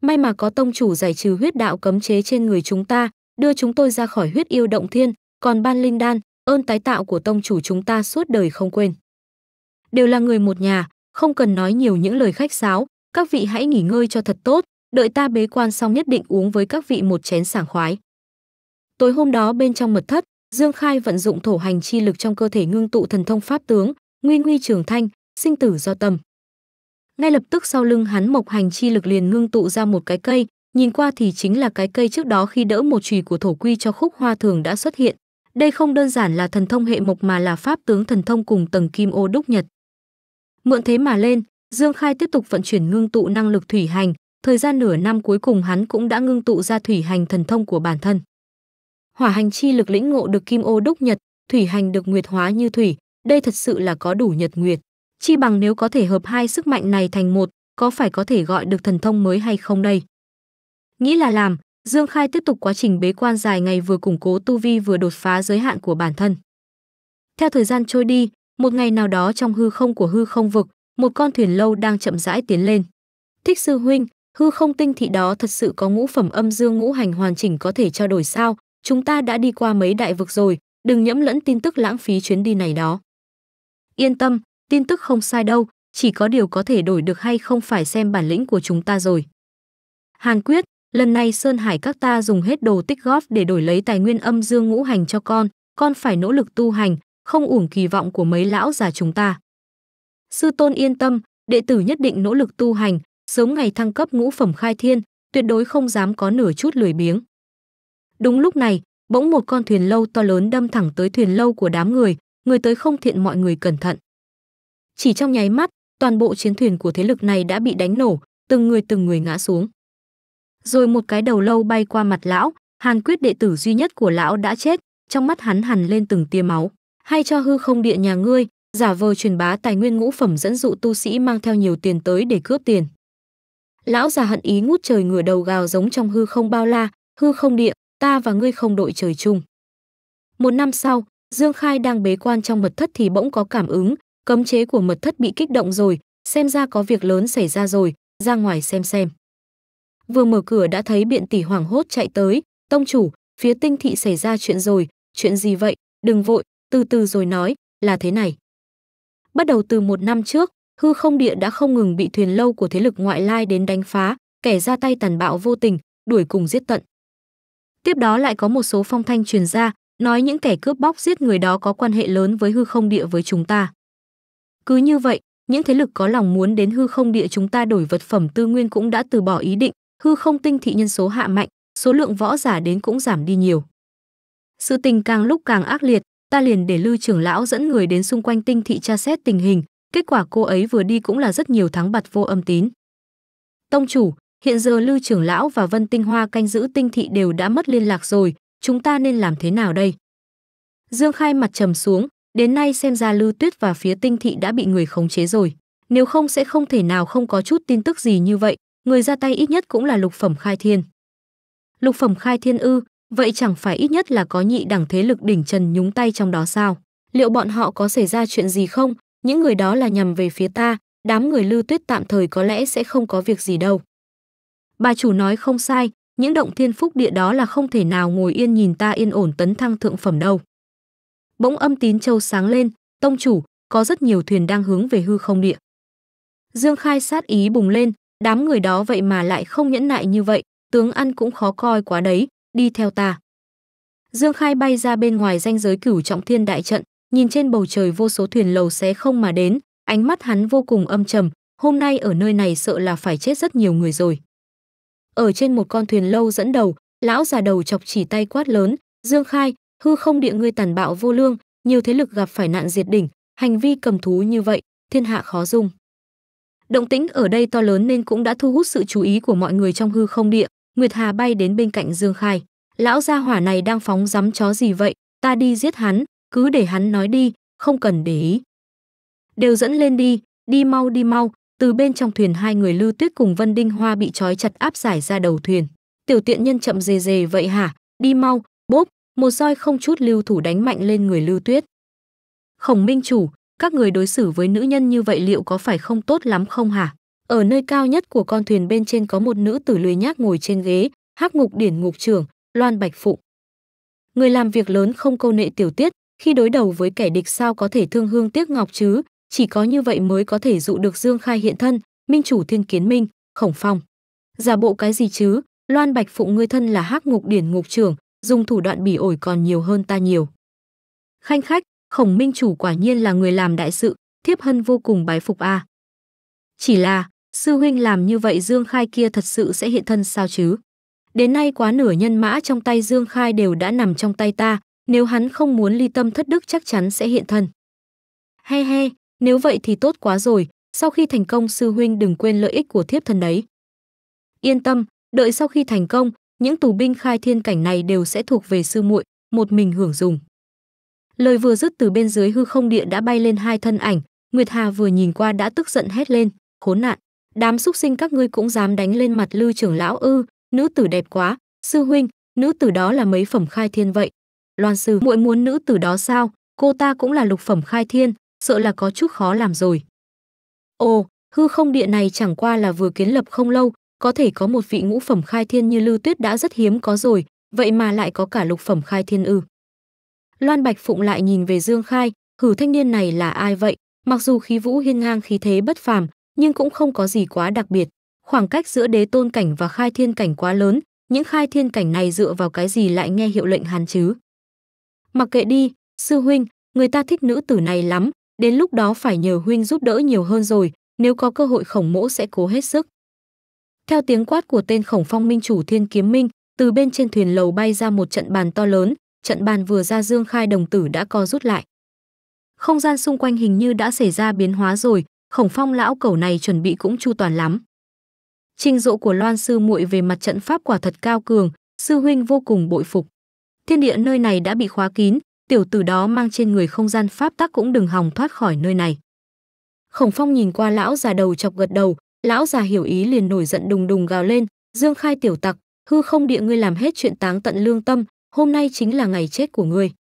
May mà có tông chủ giải trừ huyết đạo cấm chế trên người chúng ta, đưa chúng tôi ra khỏi huyết yêu động thiên, còn ban linh đan, ơn tái tạo của tông chủ chúng ta suốt đời không quên. Đều là người một nhà, không cần nói nhiều những lời khách sáo, các vị hãy nghỉ ngơi cho thật tốt, đợi ta bế quan xong nhất định uống với các vị một chén sảng khoái. Tối hôm đó bên trong mật thất, Dương Khai vận dụng thổ hành chi lực trong cơ thể ngưng tụ thần thông pháp tướng, nguyên huy trường thanh, sinh tử do tâm. Ngay lập tức sau lưng hắn mộc hành chi lực liền ngưng tụ ra một cái cây, nhìn qua thì chính là cái cây trước đó khi đỡ một chùy của thổ quy cho khúc hoa thường đã xuất hiện. Đây không đơn giản là thần thông hệ mộc mà là pháp tướng thần thông cùng tầng kim ô đúc nhật. Mượn thế mà lên, Dương Khai tiếp tục vận chuyển ngưng tụ năng lực thủy hành, thời gian nửa năm cuối cùng hắn cũng đã ngưng tụ ra thủy hành thần thông của bản thân. Hỏa hành chi lực lĩnh ngộ được kim ô đúc nhật, thủy hành được nguyệt hóa như thủy, đây thật sự là có đủ nhật nguyệt. Chi bằng nếu có thể hợp hai sức mạnh này thành một, có phải có thể gọi được thần thông mới hay không đây? Nghĩ là làm, Dương Khai tiếp tục quá trình bế quan dài ngày vừa củng cố tu vi vừa đột phá giới hạn của bản thân. Theo thời gian trôi đi, một ngày nào đó trong hư không của hư không vực, một con thuyền lâu đang chậm rãi tiến lên. Thích sư huynh, hư không tinh thị đó thật sự có ngũ phẩm âm dương ngũ hành hoàn chỉnh có thể trao đổi sao chúng ta đã đi qua mấy đại vực rồi đừng nhẫm lẫn tin tức lãng phí chuyến đi này đó yên tâm tin tức không sai đâu chỉ có điều có thể đổi được hay không phải xem bản lĩnh của chúng ta rồi hàn quyết lần này sơn hải các ta dùng hết đồ tích góp để đổi lấy tài nguyên âm dương ngũ hành cho con con phải nỗ lực tu hành không uổng kỳ vọng của mấy lão già chúng ta sư tôn yên tâm đệ tử nhất định nỗ lực tu hành giống ngày thăng cấp ngũ phẩm khai thiên, tuyệt đối không dám có nửa chút lười biếng. Đúng lúc này, bỗng một con thuyền lâu to lớn đâm thẳng tới thuyền lâu của đám người, người tới không thiện mọi người cẩn thận. Chỉ trong nháy mắt, toàn bộ chiến thuyền của thế lực này đã bị đánh nổ, từng người từng người ngã xuống. Rồi một cái đầu lâu bay qua mặt lão, Hàn Quyết đệ tử duy nhất của lão đã chết, trong mắt hắn hằn lên từng tia máu. Hay cho hư không địa nhà ngươi, giả vờ truyền bá tài nguyên ngũ phẩm dẫn dụ tu sĩ mang theo nhiều tiền tới để cướp tiền. Lão già hận ý ngút trời ngửa đầu gào giống trong hư không bao la, hư không địa, ta và ngươi không đội trời chung. Một năm sau, Dương Khai đang bế quan trong mật thất thì bỗng có cảm ứng, cấm chế của mật thất bị kích động rồi, xem ra có việc lớn xảy ra rồi, ra ngoài xem xem. Vừa mở cửa đã thấy biện tỷ hoảng hốt chạy tới, tông chủ, phía tinh thị xảy ra chuyện rồi, chuyện gì vậy, đừng vội, từ từ rồi nói, là thế này. Bắt đầu từ một năm trước, hư không địa đã không ngừng bị thuyền lâu của thế lực ngoại lai đến đánh phá, kẻ ra tay tàn bạo vô tình, đuổi cùng giết tận. Tiếp đó lại có một số phong thanh truyền ra, nói những kẻ cướp bóc giết người đó có quan hệ lớn với hư không địa với chúng ta. Cứ như vậy, những thế lực có lòng muốn đến hư không địa chúng ta đổi vật phẩm tư nguyên cũng đã từ bỏ ý định, hư không tinh thị nhân số hạ mạnh, số lượng võ giả đến cũng giảm đi nhiều. Sự tình càng lúc càng ác liệt, ta liền để Lưu trưởng lão dẫn người đến xung quanh tinh thị tra xét tình hình, Kết quả cô ấy vừa đi cũng là rất nhiều tháng bặt vô âm tín. Tông chủ, hiện giờ Lưu trưởng lão và Vân Tinh Hoa canh giữ tinh thị đều đã mất liên lạc rồi, chúng ta nên làm thế nào đây? Dương Khai mặt trầm xuống, đến nay xem ra Lưu Tuyết và phía tinh thị đã bị người khống chế rồi. Nếu không sẽ không thể nào không có chút tin tức gì như vậy, người ra tay ít nhất cũng là lục phẩm khai thiên. Lục phẩm khai thiên ư, vậy chẳng phải ít nhất là có nhị đẳng thế lực đỉnh trần nhúng tay trong đó sao? Liệu bọn họ có xảy ra chuyện gì không? những người đó là nhằm về phía ta, đám người lưu tuyết tạm thời có lẽ sẽ không có việc gì đâu. Bà chủ nói không sai, những động thiên phúc địa đó là không thể nào ngồi yên nhìn ta yên ổn tấn thăng thượng phẩm đâu. Bỗng âm tín châu sáng lên, tông chủ, có rất nhiều thuyền đang hướng về hư không địa. Dương Khai sát ý bùng lên, đám người đó vậy mà lại không nhẫn nại như vậy, tướng ăn cũng khó coi quá đấy, đi theo ta. Dương Khai bay ra bên ngoài danh giới cửu trọng thiên đại trận, nhìn trên bầu trời vô số thuyền lầu xé không mà đến, ánh mắt hắn vô cùng âm trầm, hôm nay ở nơi này sợ là phải chết rất nhiều người rồi. Ở trên một con thuyền lâu dẫn đầu, lão già đầu chọc chỉ tay quát lớn, Dương Khai, hư không địa ngươi tàn bạo vô lương, nhiều thế lực gặp phải nạn diệt đỉnh, hành vi cầm thú như vậy, thiên hạ khó dung. Động tĩnh ở đây to lớn nên cũng đã thu hút sự chú ý của mọi người trong hư không địa, Nguyệt Hà bay đến bên cạnh Dương Khai. Lão gia hỏa này đang phóng rắm chó gì vậy, ta đi giết hắn, cứ để hắn nói đi, không cần để ý. Đều dẫn lên đi, đi mau đi mau, từ bên trong thuyền hai người Lưu Tuyết cùng Vân Đinh Hoa bị trói chặt áp giải ra đầu thuyền. Tiểu tiện nhân chậm dề dề vậy hả, đi mau, bốp, một roi không chút lưu thủ đánh mạnh lên người Lưu Tuyết. Khổng Minh Chủ, các người đối xử với nữ nhân như vậy liệu có phải không tốt lắm không hả? Ở nơi cao nhất của con thuyền bên trên có một nữ tử lười nhác ngồi trên ghế, hắc ngục điển ngục trưởng, Loan Bạch Phụng. Người làm việc lớn không câu nệ tiểu tiết, khi đối đầu với kẻ địch sao có thể thương hương tiếc ngọc chứ, chỉ có như vậy mới có thể dụ được Dương Khai hiện thân, minh chủ thiên kiến minh, khổng phong. Giả bộ cái gì chứ, Loan Bạch Phụng ngươi thân là hắc ngục điển ngục trưởng, dùng thủ đoạn bỉ ổi còn nhiều hơn ta nhiều. Khanh khách, khổng minh chủ quả nhiên là người làm đại sự, thiếp hân vô cùng bái phục a. À. Chỉ là, sư huynh làm như vậy Dương Khai kia thật sự sẽ hiện thân sao chứ? Đến nay quá nửa nhân mã trong tay Dương Khai đều đã nằm trong tay ta, nếu hắn không muốn ly tâm thất đức chắc chắn sẽ hiện thân. He he, nếu vậy thì tốt quá rồi, sau khi thành công sư huynh đừng quên lợi ích của thiếp thân đấy. Yên tâm, đợi sau khi thành công, những tù binh khai thiên cảnh này đều sẽ thuộc về sư muội, một mình hưởng dùng. Lời vừa dứt từ bên dưới hư không địa đã bay lên hai thân ảnh, Nguyệt Hà vừa nhìn qua đã tức giận hét lên, khốn nạn, đám xúc sinh các ngươi cũng dám đánh lên mặt lưu trưởng lão ư, nữ tử đẹp quá, sư huynh, nữ tử đó là mấy phẩm khai thiên vậy, loan sư muội muốn nữ tử đó sao cô ta cũng là lục phẩm khai thiên sợ là có chút khó làm rồi ồ hư không địa này chẳng qua là vừa kiến lập không lâu có thể có một vị ngũ phẩm khai thiên như lưu tuyết đã rất hiếm có rồi vậy mà lại có cả lục phẩm khai thiên ư loan bạch phụng lại nhìn về dương khai hử thanh niên này là ai vậy mặc dù khí vũ hiên ngang khí thế bất phàm nhưng cũng không có gì quá đặc biệt khoảng cách giữa đế tôn cảnh và khai thiên cảnh quá lớn những khai thiên cảnh này dựa vào cái gì lại nghe hiệu lệnh hàn chứ mặc kệ đi, sư huynh, người ta thích nữ tử này lắm, đến lúc đó phải nhờ huynh giúp đỡ nhiều hơn rồi, nếu có cơ hội khổng mỗ sẽ cố hết sức. Theo tiếng quát của tên khổng phong minh chủ thiên kiếm minh, từ bên trên thuyền lầu bay ra một trận bàn to lớn, trận bàn vừa ra dương khai đồng tử đã co rút lại. Không gian xung quanh hình như đã xảy ra biến hóa rồi, khổng phong lão cẩu này chuẩn bị cũng chu toàn lắm. Trình độ của Loan sư muội về mặt trận pháp quả thật cao cường, sư huynh vô cùng bội phục. Thiên địa nơi này đã bị khóa kín, tiểu tử đó mang trên người không gian pháp tắc cũng đừng hòng thoát khỏi nơi này. Khổng Phong nhìn qua lão già đầu chọc gật đầu, lão già hiểu ý liền nổi giận đùng đùng gào lên, "Dương Khai tiểu tặc, hư không địa ngươi làm hết chuyện táng tận lương tâm, hôm nay chính là ngày chết của ngươi."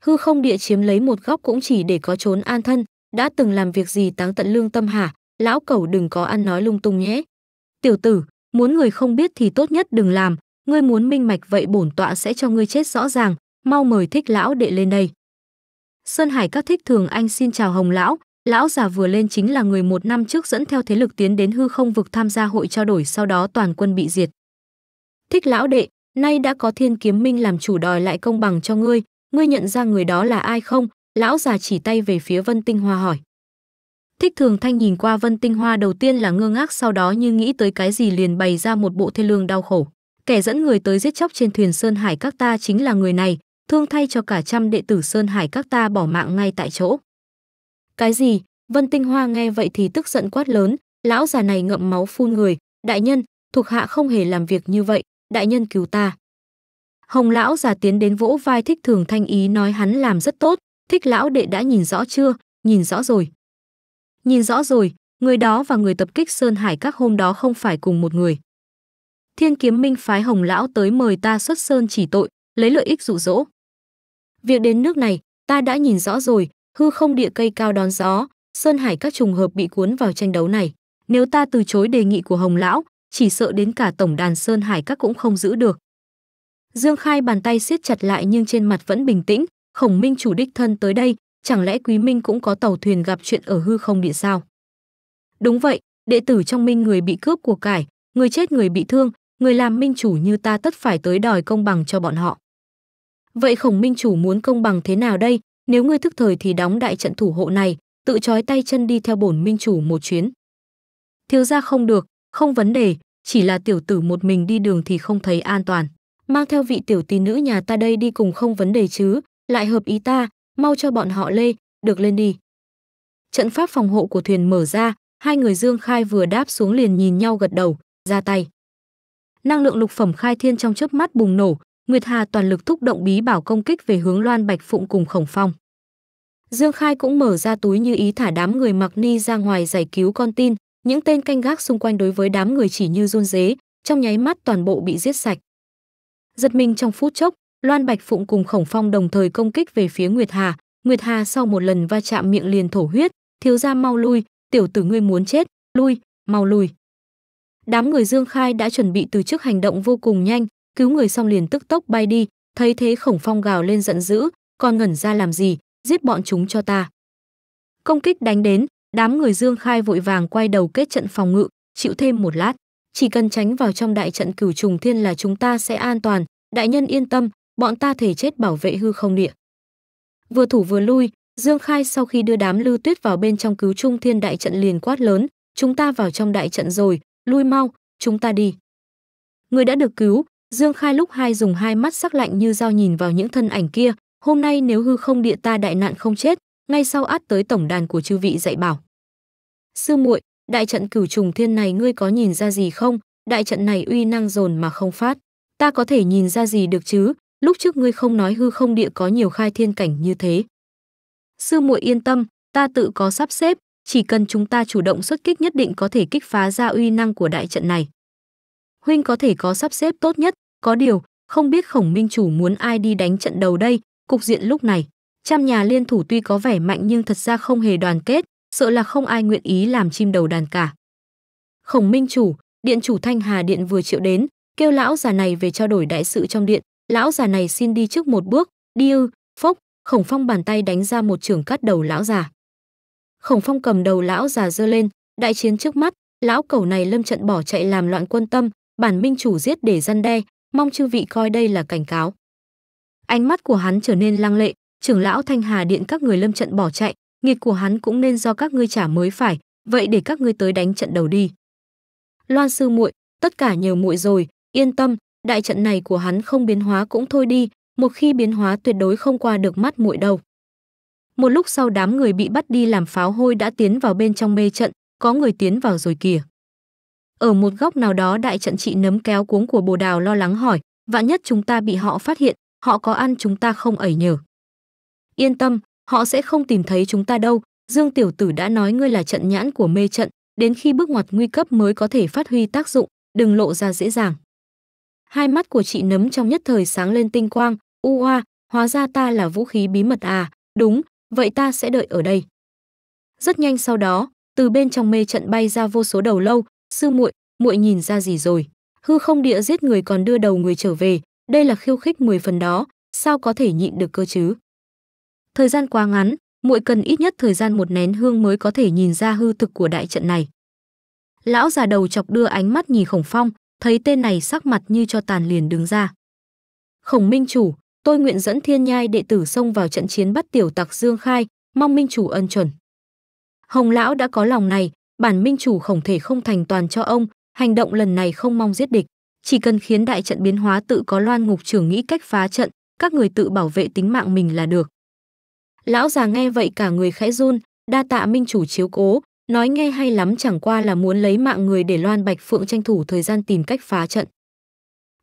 Hư không địa chiếm lấy một góc cũng chỉ để có trốn an thân, đã từng làm việc gì táng tận lương tâm hả, lão cẩu đừng có ăn nói lung tung nhé. Tiểu tử, muốn người không biết thì tốt nhất đừng làm, ngươi muốn minh mạch vậy bổn tọa sẽ cho ngươi chết rõ ràng, mau mời thích lão đệ lên đây. Sơn Hải các thích thường anh xin chào Hồng lão, lão già vừa lên chính là người một năm trước dẫn theo thế lực tiến đến hư không vực tham gia hội trao đổi sau đó toàn quân bị diệt. Thích lão đệ, nay đã có thiên kiếm minh làm chủ đòi lại công bằng cho ngươi, ngươi nhận ra người đó là ai không? Lão già chỉ tay về phía Vân Tinh Hoa hỏi. Thích Thường Thanh nhìn qua Vân Tinh Hoa đầu tiên là ngơ ngác sau đó như nghĩ tới cái gì liền bày ra một bộ thê lương đau khổ kẻ dẫn người tới giết chóc trên thuyền Sơn Hải các ta chính là người này, thương thay cho cả trăm đệ tử Sơn Hải các ta bỏ mạng ngay tại chỗ. Cái gì? Vân Tinh Hoa nghe vậy thì tức giận quát lớn, lão già này ngậm máu phun người, đại nhân, thuộc hạ không hề làm việc như vậy, đại nhân cứu ta. Hồng lão già tiến đến vỗ vai thích thường thanh ý nói hắn làm rất tốt, thích lão đệ đã nhìn rõ chưa, nhìn rõ rồi. Nhìn rõ rồi, người đó và người tập kích Sơn Hải các hôm đó không phải cùng một người. Thiên Kiếm Minh phái Hồng lão tới mời ta xuất sơn chỉ tội, lấy lợi ích dụ dỗ. Việc đến nước này, ta đã nhìn rõ rồi, hư không địa cây cao đón gió, sơn hải các trùng hợp bị cuốn vào tranh đấu này, nếu ta từ chối đề nghị của Hồng lão, chỉ sợ đến cả tổng đàn sơn hải các cũng không giữ được. Dương Khai bàn tay siết chặt lại nhưng trên mặt vẫn bình tĩnh, Khổng Minh chủ đích thân tới đây, chẳng lẽ Quý Minh cũng có tàu thuyền gặp chuyện ở hư không địa sao? Đúng vậy, đệ tử trong Minh người bị cướp của cải, người chết người bị thương, người làm minh chủ như ta tất phải tới đòi công bằng cho bọn họ. Vậy khổng minh chủ muốn công bằng thế nào đây, nếu ngươi thức thời thì đóng đại trận thủ hộ này, tự trói tay chân đi theo bổn minh chủ một chuyến. Thiếu ra không được, không vấn đề, chỉ là tiểu tử một mình đi đường thì không thấy an toàn. Mang theo vị tiểu tỷ nữ nhà ta đây đi cùng không vấn đề chứ, lại hợp ý ta, mau cho bọn họ lê, được lên đi. Trận pháp phòng hộ của thuyền mở ra, hai người Dương Khai vừa đáp xuống liền nhìn nhau gật đầu, ra tay năng lượng lục phẩm khai thiên trong chớp mắt bùng nổ, Nguyệt Hà toàn lực thúc động bí bảo công kích về hướng Loan Bạch Phụng cùng Khổng Phong. Dương Khai cũng mở ra túi như ý thả đám người mặc ni ra ngoài giải cứu con tin, những tên canh gác xung quanh đối với đám người chỉ như run rế, trong nháy mắt toàn bộ bị giết sạch. Giật mình trong phút chốc, Loan Bạch Phụng cùng Khổng Phong đồng thời công kích về phía Nguyệt Hà, Nguyệt Hà sau một lần va chạm miệng liền thổ huyết, thiếu gia mau lui, tiểu tử ngươi muốn chết, lui, mau lui. Đám người Dương Khai đã chuẩn bị từ trước hành động vô cùng nhanh, cứu người xong liền tức tốc bay đi, thấy thế Khổng Phong gào lên giận dữ, còn ngẩn ra làm gì, giết bọn chúng cho ta. Công kích đánh đến, đám người Dương Khai vội vàng quay đầu kết trận phòng ngự, chịu thêm một lát, chỉ cần tránh vào trong đại trận cửu trùng thiên là chúng ta sẽ an toàn, đại nhân yên tâm, bọn ta thể chết bảo vệ hư không địa. Vừa thủ vừa lui, Dương Khai sau khi đưa đám Lưu Tuyết vào bên trong cứu trung thiên đại trận liền quát lớn, chúng ta vào trong đại trận rồi, lui mau, chúng ta đi. Người đã được cứu, Dương Khai lúc hai dùng hai mắt sắc lạnh như dao nhìn vào những thân ảnh kia, hôm nay nếu hư không địa ta đại nạn không chết, ngay sau át tới tổng đàn của chư vị dạy bảo. Sư muội, đại trận cửu trùng thiên này ngươi có nhìn ra gì không? Đại trận này uy năng dồn mà không phát, ta có thể nhìn ra gì được chứ? Lúc trước ngươi không nói hư không địa có nhiều khai thiên cảnh như thế. Sư muội yên tâm, ta tự có sắp xếp, chỉ cần chúng ta chủ động xuất kích nhất định có thể kích phá ra uy năng của đại trận này. Huynh có thể có sắp xếp tốt nhất, có điều, không biết khổng minh chủ muốn ai đi đánh trận đầu đây, cục diện lúc này. Trăm nhà liên thủ tuy có vẻ mạnh nhưng thật ra không hề đoàn kết, sợ là không ai nguyện ý làm chim đầu đàn cả. Khổng minh chủ, điện chủ Thanh Hà Điện vừa triệu đến, kêu lão già này về trao đổi đại sự trong điện, lão già này xin đi trước một bước, đi ư, phốc, khổng phong bàn tay đánh ra một trường cắt đầu lão già khổng phong cầm đầu lão già dơ lên đại chiến trước mắt lão cẩu này lâm trận bỏ chạy làm loạn quân tâm bản minh chủ giết để răn đe mong chư vị coi đây là cảnh cáo ánh mắt của hắn trở nên lăng lệ trưởng lão thanh hà điện các người lâm trận bỏ chạy nghiệt của hắn cũng nên do các ngươi trả mới phải vậy để các ngươi tới đánh trận đầu đi loan sư muội tất cả nhờ muội rồi yên tâm đại trận này của hắn không biến hóa cũng thôi đi một khi biến hóa tuyệt đối không qua được mắt muội đâu một lúc sau đám người bị bắt đi làm pháo hôi đã tiến vào bên trong mê trận, có người tiến vào rồi kìa. Ở một góc nào đó đại trận chị nấm kéo cuống của bồ đào lo lắng hỏi, vạn nhất chúng ta bị họ phát hiện, họ có ăn chúng ta không ẩy nhở. Yên tâm, họ sẽ không tìm thấy chúng ta đâu, Dương Tiểu Tử đã nói ngươi là trận nhãn của mê trận, đến khi bước ngoặt nguy cấp mới có thể phát huy tác dụng, đừng lộ ra dễ dàng. Hai mắt của chị nấm trong nhất thời sáng lên tinh quang, u oa, hóa ra ta là vũ khí bí mật à, đúng, vậy ta sẽ đợi ở đây. Rất nhanh sau đó, từ bên trong mê trận bay ra vô số đầu lâu, sư muội, muội nhìn ra gì rồi? Hư không địa giết người còn đưa đầu người trở về, đây là khiêu khích 10 phần đó, sao có thể nhịn được cơ chứ? Thời gian quá ngắn, muội cần ít nhất thời gian một nén hương mới có thể nhìn ra hư thực của đại trận này. Lão già đầu chọc đưa ánh mắt nhìn Khổng Phong, thấy tên này sắc mặt như cho tàn liền đứng ra. Khổng Minh Chủ, tôi nguyện dẫn thiên nhai đệ tử xông vào trận chiến bắt tiểu tặc Dương Khai, mong minh chủ ân chuẩn. Hồng lão đã có lòng này, bản minh chủ không thể không thành toàn cho ông, hành động lần này không mong giết địch, chỉ cần khiến đại trận biến hóa tự có loan ngục trưởng nghĩ cách phá trận, các người tự bảo vệ tính mạng mình là được. Lão già nghe vậy cả người khẽ run, đa tạ minh chủ chiếu cố, nói nghe hay lắm chẳng qua là muốn lấy mạng người để loan bạch phượng tranh thủ thời gian tìm cách phá trận.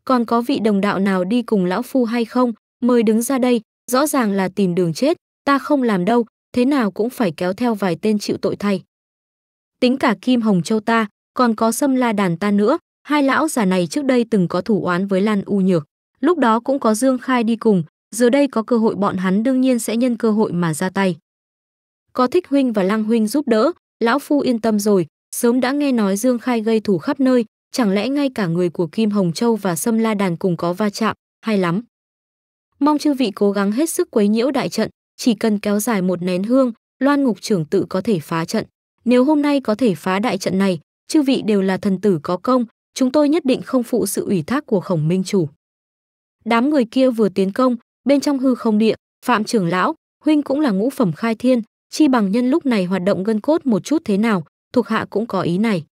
Còn có vị đồng đạo nào đi cùng lão phu hay không, mời đứng ra đây, rõ ràng là tìm đường chết, ta không làm đâu, thế nào cũng phải kéo theo vài tên chịu tội thay. Tính cả Kim Hồng Châu ta, còn có Sâm La Đàn ta nữa, hai lão già này trước đây từng có thủ oán với Lan U Nhược, lúc đó cũng có Dương Khai đi cùng, giờ đây có cơ hội bọn hắn đương nhiên sẽ nhân cơ hội mà ra tay. Có Thích huynh và Lăng huynh giúp đỡ, lão phu yên tâm rồi, sớm đã nghe nói Dương Khai gây thủ khắp nơi, chẳng lẽ ngay cả người của Kim Hồng Châu và Sâm La Đàn cùng có va chạm, hay lắm mong chư vị cố gắng hết sức quấy nhiễu đại trận, chỉ cần kéo dài một nén hương, Loan Ngục trưởng tự có thể phá trận. Nếu hôm nay có thể phá đại trận này, chư vị đều là thần tử có công, chúng tôi nhất định không phụ sự ủy thác của Khổng Minh chủ. Đám người kia vừa tiến công, bên trong hư không địa, Phạm trưởng lão, huynh cũng là ngũ phẩm khai thiên, chi bằng nhân lúc này hoạt động gân cốt một chút thế nào, thuộc hạ cũng có ý này.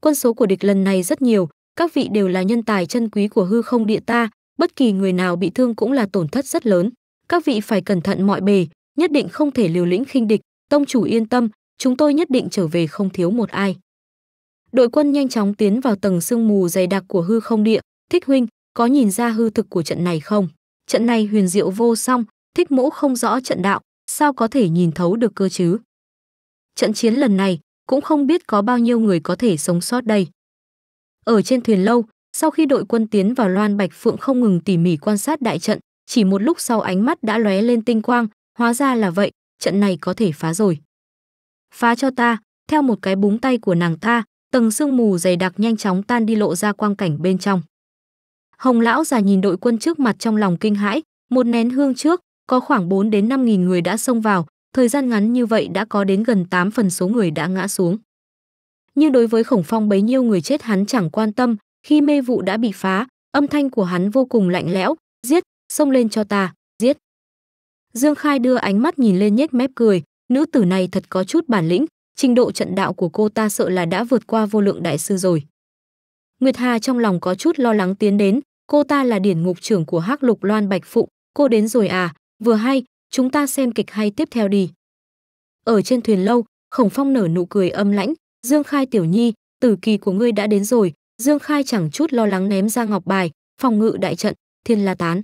Quân số của địch lần này rất nhiều, các vị đều là nhân tài chân quý của hư không địa ta, bất kỳ người nào bị thương cũng là tổn thất rất lớn. Các vị phải cẩn thận mọi bề, nhất định không thể liều lĩnh khinh địch, tông chủ yên tâm, chúng tôi nhất định trở về không thiếu một ai. Đội quân nhanh chóng tiến vào tầng sương mù dày đặc của hư không địa, thích huynh, có nhìn ra hư thực của trận này không? Trận này huyền diệu vô song, thích mỗ không rõ trận đạo, sao có thể nhìn thấu được cơ chứ? Trận chiến lần này, cũng không biết có bao nhiêu người có thể sống sót đây. Ở trên thuyền lâu, sau khi đội quân tiến vào Loan Bạch Phượng không ngừng tỉ mỉ quan sát đại trận, chỉ một lúc sau ánh mắt đã lóe lên tinh quang, hóa ra là vậy, trận này có thể phá rồi. Phá cho ta, theo một cái búng tay của nàng ta, tầng sương mù dày đặc nhanh chóng tan đi lộ ra quang cảnh bên trong. Hồng lão già nhìn đội quân trước mặt trong lòng kinh hãi, một nén hương trước, có khoảng 4 đến 5 nghìn người đã xông vào, thời gian ngắn như vậy đã có đến gần 8 phần số người đã ngã xuống. Nhưng đối với khổng phong bấy nhiêu người chết hắn chẳng quan tâm, khi mê vụ đã bị phá, âm thanh của hắn vô cùng lạnh lẽo, giết, xông lên cho ta, giết. Dương Khai đưa ánh mắt nhìn lên nhếch mép cười, nữ tử này thật có chút bản lĩnh, trình độ trận đạo của cô ta sợ là đã vượt qua vô lượng đại sư rồi. Nguyệt Hà trong lòng có chút lo lắng tiến đến, cô ta là điển ngục trưởng của Hắc Lục Loan Bạch Phụng, cô đến rồi à, vừa hay, chúng ta xem kịch hay tiếp theo đi. Ở trên thuyền lâu, Khổng Phong nở nụ cười âm lãnh, Dương Khai Tiểu Nhi, tử kỳ của ngươi đã đến rồi, Dương Khai chẳng chút lo lắng ném ra ngọc bài, phòng ngự đại trận, thiên la tán.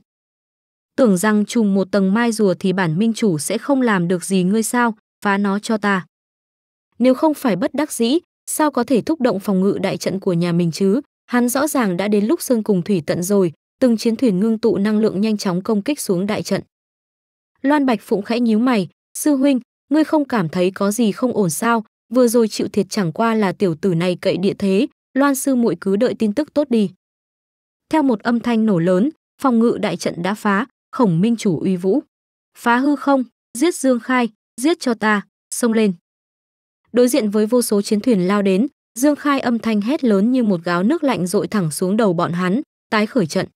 Tưởng rằng trùng một tầng mai rùa thì bản minh chủ sẽ không làm được gì ngươi sao, phá nó cho ta. Nếu không phải bất đắc dĩ, sao có thể thúc động phòng ngự đại trận của nhà mình chứ? Hắn rõ ràng đã đến lúc sơn cùng thủy tận rồi, từng chiến thuyền ngưng tụ năng lượng nhanh chóng công kích xuống đại trận. Loan Bạch Phụng khẽ nhíu mày, "Sư huynh, ngươi không cảm thấy có gì không ổn sao? Vừa rồi chịu thiệt chẳng qua là tiểu tử này cậy địa thế, Loan sư muội cứ đợi tin tức tốt đi. Theo một âm thanh nổ lớn, phòng ngự đại trận đã phá, Khổng Minh chủ uy vũ. Phá hư không, giết Dương Khai, giết cho ta, xông lên. Đối diện với vô số chiến thuyền lao đến, Dương Khai âm thanh hét lớn như một gáo nước lạnh dội thẳng xuống đầu bọn hắn, tái khởi trận.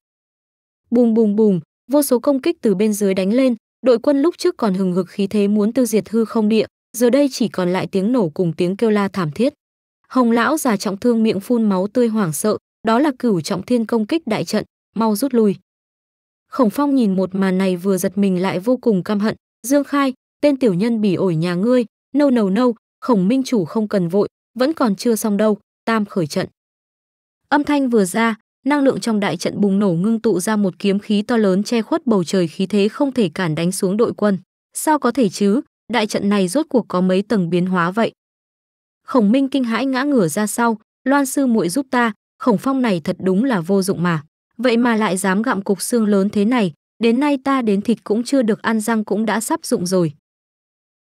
Bùm bùm bùm, vô số công kích từ bên dưới đánh lên, đội quân lúc trước còn hừng hực khí thế muốn tiêu diệt hư không địa, giờ đây chỉ còn lại tiếng nổ cùng tiếng kêu la thảm thiết. Hồng lão già trọng thương miệng phun máu tươi hoảng sợ, đó là cửu trọng thiên công kích đại trận, mau rút lui. Khổng Phong nhìn một màn này vừa giật mình lại vô cùng căm hận, Dương Khai, tên tiểu nhân bỉ ổi nhà ngươi, nâu nâu nâu, Khổng Minh chủ không cần vội, vẫn còn chưa xong đâu, tam khởi trận. Âm thanh vừa ra, năng lượng trong đại trận bùng nổ ngưng tụ ra một kiếm khí to lớn che khuất bầu trời khí thế không thể cản đánh xuống đội quân. Sao có thể chứ, đại trận này rốt cuộc có mấy tầng biến hóa vậy? Khổng Minh kinh hãi ngã ngửa ra sau, Loan sư muội giúp ta, Khổng Phong này thật đúng là vô dụng mà. Vậy mà lại dám gặm cục xương lớn thế này, đến nay ta đến thịt cũng chưa được ăn răng cũng đã sắp dụng rồi.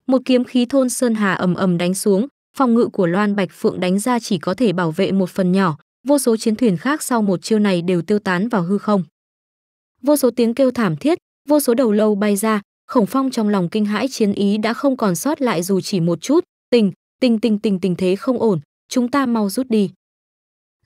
Một kiếm khí thôn sơn hà ầm ầm đánh xuống, phòng ngự của Loan Bạch Phượng đánh ra chỉ có thể bảo vệ một phần nhỏ, vô số chiến thuyền khác sau một chiêu này đều tiêu tán vào hư không. Vô số tiếng kêu thảm thiết, vô số đầu lâu bay ra, Khổng Phong trong lòng kinh hãi chiến ý đã không còn sót lại dù chỉ một chút, tình, Tình tình tình tình thế không ổn, chúng ta mau rút đi.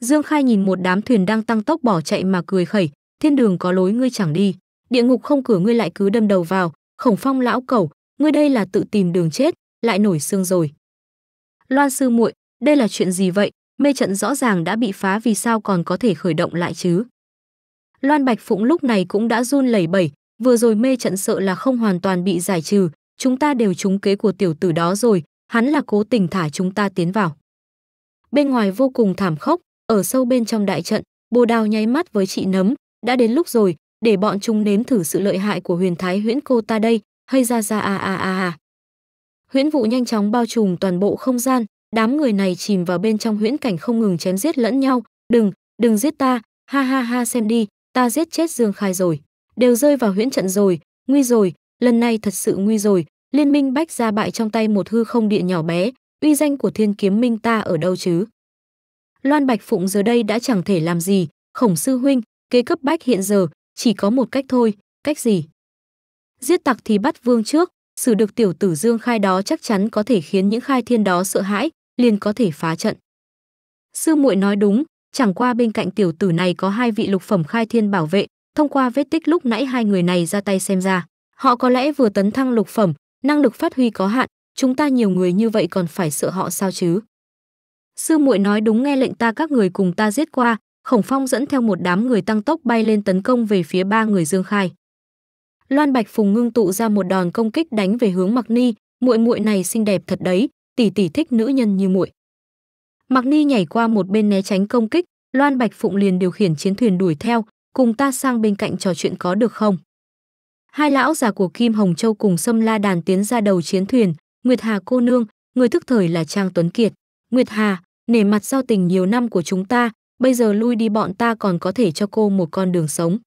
Dương Khai nhìn một đám thuyền đang tăng tốc bỏ chạy mà cười khẩy, thiên đường có lối ngươi chẳng đi, địa ngục không cửa ngươi lại cứ đâm đầu vào, khổng phong lão cẩu, ngươi đây là tự tìm đường chết, lại nổi xương rồi. Loan sư muội, đây là chuyện gì vậy? Mê trận rõ ràng đã bị phá vì sao còn có thể khởi động lại chứ? Loan Bạch Phụng lúc này cũng đã run lẩy bẩy, vừa rồi mê trận sợ là không hoàn toàn bị giải trừ, chúng ta đều trúng kế của tiểu tử đó rồi, hắn là cố tình thả chúng ta tiến vào. Bên ngoài vô cùng thảm khốc, ở sâu bên trong đại trận, bồ đào nháy mắt với chị nấm, đã đến lúc rồi, để bọn chúng nếm thử sự lợi hại của huyền thái huyễn cô ta đây, hay ra ra a a a a. Huyễn vụ nhanh chóng bao trùm toàn bộ không gian, đám người này chìm vào bên trong huyễn cảnh không ngừng chém giết lẫn nhau, đừng, đừng giết ta, ha ha ha xem đi, ta giết chết Dương Khai rồi, đều rơi vào huyễn trận rồi, nguy rồi, lần này thật sự nguy rồi, Liên minh Bách ra bại trong tay một hư không điện nhỏ bé, uy danh của thiên kiếm minh ta ở đâu chứ? Loan Bạch Phụng giờ đây đã chẳng thể làm gì, khổng sư huynh, kế cấp bách hiện giờ, chỉ có một cách thôi, cách gì? Giết tặc thì bắt vương trước, xử được tiểu tử dương khai đó chắc chắn có thể khiến những khai thiên đó sợ hãi, liền có thể phá trận. Sư muội nói đúng, chẳng qua bên cạnh tiểu tử này có hai vị lục phẩm khai thiên bảo vệ, thông qua vết tích lúc nãy hai người này ra tay xem ra. Họ có lẽ vừa tấn thăng lục phẩm, năng lực phát huy có hạn, chúng ta nhiều người như vậy còn phải sợ họ sao chứ? Sư muội nói đúng nghe lệnh ta các người cùng ta giết qua, Khổng Phong dẫn theo một đám người tăng tốc bay lên tấn công về phía ba người Dương Khai. Loan Bạch Phùng ngưng tụ ra một đòn công kích đánh về hướng Mạc Ni, muội muội này xinh đẹp thật đấy, tỷ tỷ thích nữ nhân như muội. Mạc Ni nhảy qua một bên né tránh công kích, Loan Bạch Phụng liền điều khiển chiến thuyền đuổi theo, cùng ta sang bên cạnh trò chuyện có được không? Hai lão già của Kim Hồng Châu cùng Sâm La Đàn tiến ra đầu chiến thuyền, Nguyệt Hà cô nương, người thức thời là Trang Tuấn Kiệt. Nguyệt Hà, nể mặt giao tình nhiều năm của chúng ta, bây giờ lui đi bọn ta còn có thể cho cô một con đường sống.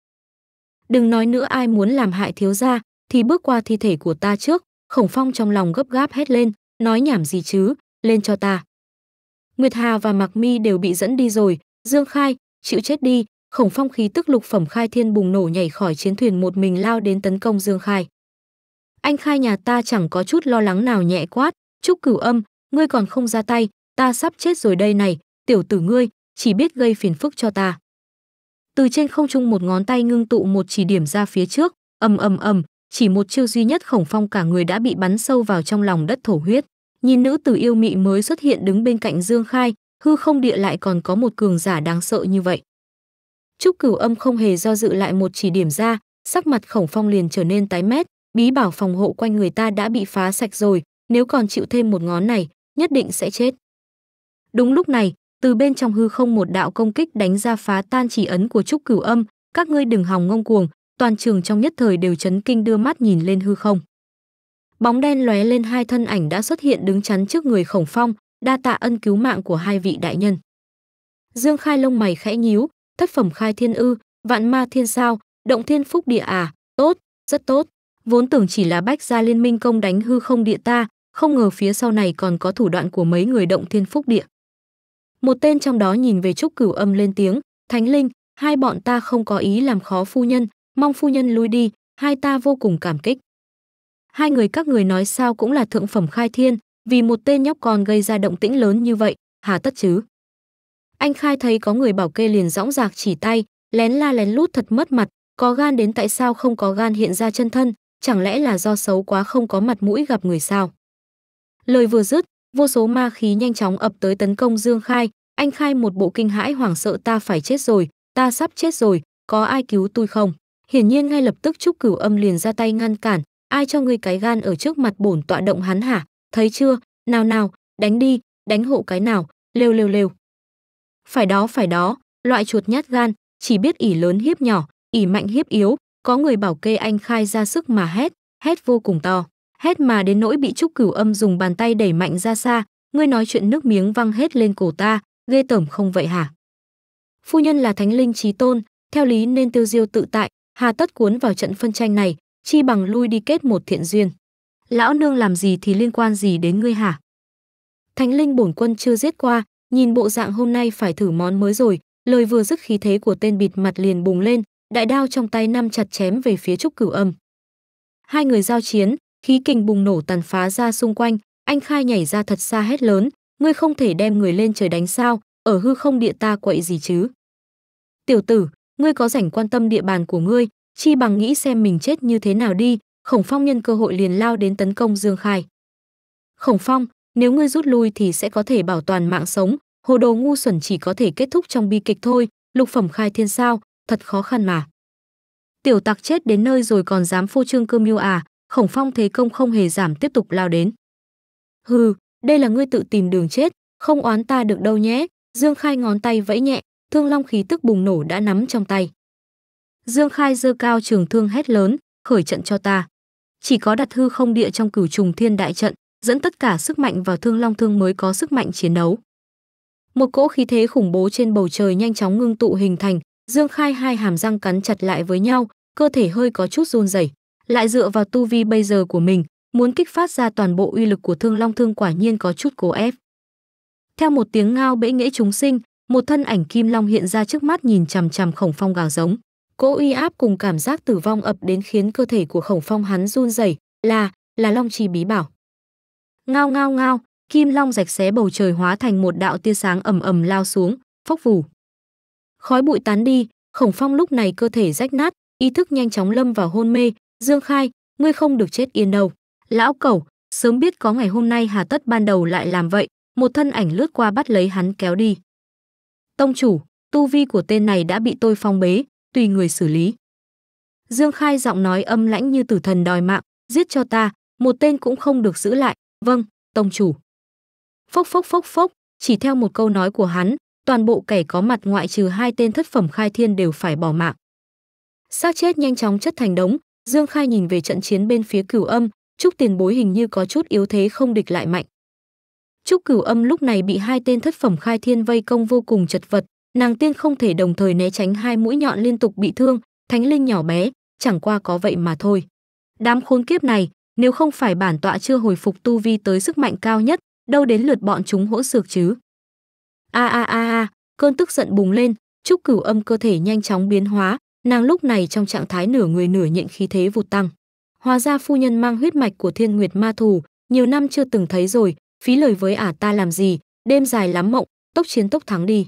Đừng nói nữa ai muốn làm hại thiếu gia, thì bước qua thi thể của ta trước, Khổng Phong trong lòng gấp gáp hét lên, nói nhảm gì chứ, lên cho ta. Nguyệt Hà và Mạc Mi đều bị dẫn đi rồi, Dương Khai, chịu chết đi, khổng phong khí tức lục phẩm khai thiên bùng nổ nhảy khỏi chiến thuyền một mình lao đến tấn công dương khai anh khai nhà ta chẳng có chút lo lắng nào nhẹ quát trúc cửu âm ngươi còn không ra tay ta sắp chết rồi đây này tiểu tử ngươi chỉ biết gây phiền phức cho ta từ trên không trung một ngón tay ngưng tụ một chỉ điểm ra phía trước ầm ầm ầm chỉ một chiêu duy nhất khổng phong cả người đã bị bắn sâu vào trong lòng đất thổ huyết nhìn nữ tử yêu mị mới xuất hiện đứng bên cạnh dương khai hư không địa lại còn có một cường giả đáng sợ như vậy Trúc Cửu Âm không hề do dự lại một chỉ điểm ra, sắc mặt Khổng Phong liền trở nên tái mét, bí bảo phòng hộ quanh người ta đã bị phá sạch rồi, nếu còn chịu thêm một ngón này, nhất định sẽ chết. Đúng lúc này, từ bên trong hư không một đạo công kích đánh ra phá tan chỉ ấn của Trúc Cửu Âm, các ngươi đừng hòng ngông cuồng, toàn trường trong nhất thời đều chấn kinh đưa mắt nhìn lên hư không. Bóng đen lóe lên hai thân ảnh đã xuất hiện đứng chắn trước người Khổng Phong, đa tạ ân cứu mạng của hai vị đại nhân. Dương Khai lông mày khẽ nhíu, thất phẩm khai thiên ư, vạn ma thiên sao, động thiên phúc địa à, tốt, rất tốt. Vốn tưởng chỉ là bách gia liên minh công đánh hư không địa ta, không ngờ phía sau này còn có thủ đoạn của mấy người động thiên phúc địa. Một tên trong đó nhìn về Trúc Cửu Âm lên tiếng, "Thánh linh, hai bọn ta không có ý làm khó phu nhân, mong phu nhân lui đi, hai ta vô cùng cảm kích." Hai người các người nói sao cũng là thượng phẩm khai thiên, vì một tên nhóc con gây ra động tĩnh lớn như vậy, hà tất chứ? Anh Khai thấy có người bảo kê liền dõng dạc chỉ tay, lén la lén lút thật mất mặt, có gan đến tại sao không có gan hiện ra chân thân, chẳng lẽ là do xấu quá không có mặt mũi gặp người sao? Lời vừa dứt, vô số ma khí nhanh chóng ập tới tấn công Dương Khai, anh Khai một bộ kinh hãi hoảng sợ ta phải chết rồi, ta sắp chết rồi, có ai cứu tôi không? Hiển nhiên ngay lập tức Trúc Cửu Âm liền ra tay ngăn cản, ai cho ngươi cái gan ở trước mặt bổn tọa động hắn hả? Thấy chưa? Nào nào, đánh đi, đánh hộ cái nào, lêu lêu lêu phải đó phải đó loại chuột nhát gan chỉ biết ỉ lớn hiếp nhỏ ỉ mạnh hiếp yếu có người bảo kê anh khai ra sức mà hét hét vô cùng to hét mà đến nỗi bị trúc cửu âm dùng bàn tay đẩy mạnh ra xa ngươi nói chuyện nước miếng văng hết lên cổ ta ghê tởm không vậy hả phu nhân là thánh linh trí tôn theo lý nên tiêu diêu tự tại hà tất cuốn vào trận phân tranh này chi bằng lui đi kết một thiện duyên lão nương làm gì thì liên quan gì đến ngươi hả thánh linh bổn quân chưa giết qua Nhìn bộ dạng hôm nay phải thử món mới rồi, lời vừa dứt khí thế của tên bịt mặt liền bùng lên, đại đao trong tay năm chặt chém về phía Trúc Cửu Âm. Hai người giao chiến, khí kình bùng nổ tàn phá ra xung quanh, anh Khai nhảy ra thật xa hét lớn, ngươi không thể đem người lên trời đánh sao, ở hư không địa ta quậy gì chứ? Tiểu tử, ngươi có rảnh quan tâm địa bàn của ngươi, chi bằng nghĩ xem mình chết như thế nào đi, Khổng Phong nhân cơ hội liền lao đến tấn công Dương Khai. Khổng Phong, nếu ngươi rút lui thì sẽ có thể bảo toàn mạng sống hồ đồ ngu xuẩn chỉ có thể kết thúc trong bi kịch thôi lục phẩm khai thiên sao thật khó khăn mà tiểu tặc chết đến nơi rồi còn dám phô trương cơ mưu à khổng phong thế công không hề giảm tiếp tục lao đến hừ đây là ngươi tự tìm đường chết không oán ta được đâu nhé dương khai ngón tay vẫy nhẹ thương long khí tức bùng nổ đã nắm trong tay dương khai giơ cao trường thương hét lớn khởi trận cho ta chỉ có đặt hư không địa trong cửu trùng thiên đại trận dẫn tất cả sức mạnh vào Thương Long Thương mới có sức mạnh chiến đấu. Một cỗ khí thế khủng bố trên bầu trời nhanh chóng ngưng tụ hình thành, Dương Khai hai hàm răng cắn chặt lại với nhau, cơ thể hơi có chút run rẩy. Lại dựa vào tu vi bây giờ của mình, muốn kích phát ra toàn bộ uy lực của Thương Long Thương quả nhiên có chút cố ép. Theo một tiếng ngao bẫy nghễ chúng sinh, một thân ảnh kim long hiện ra trước mắt nhìn chằm chằm Khổng Phong gào giống. Cỗ uy áp cùng cảm giác tử vong ập đến khiến cơ thể của Khổng Phong hắn run rẩy, là, là Long Chi bí bảo. Ngao ngao ngao, kim long rạch xé bầu trời hóa thành một đạo tia sáng ầm ầm lao xuống, phốc phủ. Khói bụi tán đi, Khổng Phong lúc này cơ thể rách nát, ý thức nhanh chóng lâm vào hôn mê, Dương Khai, ngươi không được chết yên đâu. Lão cẩu, sớm biết có ngày hôm nay hà tất ban đầu lại làm vậy, một thân ảnh lướt qua bắt lấy hắn kéo đi. Tông chủ, tu vi của tên này đã bị tôi phong bế, tùy người xử lý. Dương Khai giọng nói âm lãnh như tử thần đòi mạng, giết cho ta, một tên cũng không được giữ lại, Vâng, tông chủ. Phốc phốc phốc phốc, chỉ theo một câu nói của hắn, toàn bộ kẻ có mặt ngoại trừ hai tên thất phẩm khai thiên đều phải bỏ mạng. Xác chết nhanh chóng chất thành đống, Dương Khai nhìn về trận chiến bên phía cửu âm, Trúc tiền bối hình như có chút yếu thế không địch lại mạnh. Trúc cửu âm lúc này bị hai tên thất phẩm khai thiên vây công vô cùng chật vật, nàng tiên không thể đồng thời né tránh hai mũi nhọn liên tục bị thương, thánh linh nhỏ bé, chẳng qua có vậy mà thôi. Đám khốn kiếp này, nếu không phải bản tọa chưa hồi phục tu vi tới sức mạnh cao nhất, đâu đến lượt bọn chúng hỗ xược chứ. A a a a, cơn tức giận bùng lên, Trúc Cửu Âm cơ thể nhanh chóng biến hóa, nàng lúc này trong trạng thái nửa người nửa nhện khí thế vụt tăng. Hóa ra phu nhân mang huyết mạch của Thiên Nguyệt Ma Thù, nhiều năm chưa từng thấy rồi, phí lời với ả ta làm gì, đêm dài lắm mộng, tốc chiến tốc thắng đi.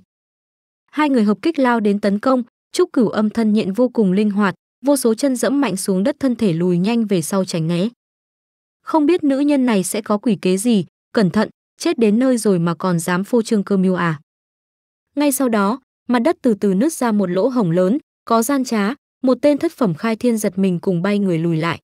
Hai người hợp kích lao đến tấn công, Trúc Cửu Âm thân nhện vô cùng linh hoạt, vô số chân dẫm mạnh xuống đất thân thể lùi nhanh về sau tránh né. Không biết nữ nhân này sẽ có quỷ kế gì, cẩn thận, chết đến nơi rồi mà còn dám phô trương cơ mưu à. Ngay sau đó, mặt đất từ từ nứt ra một lỗ hổng lớn, có gian trá, một tên thất phẩm khai thiên giật mình cùng bay người lùi lại.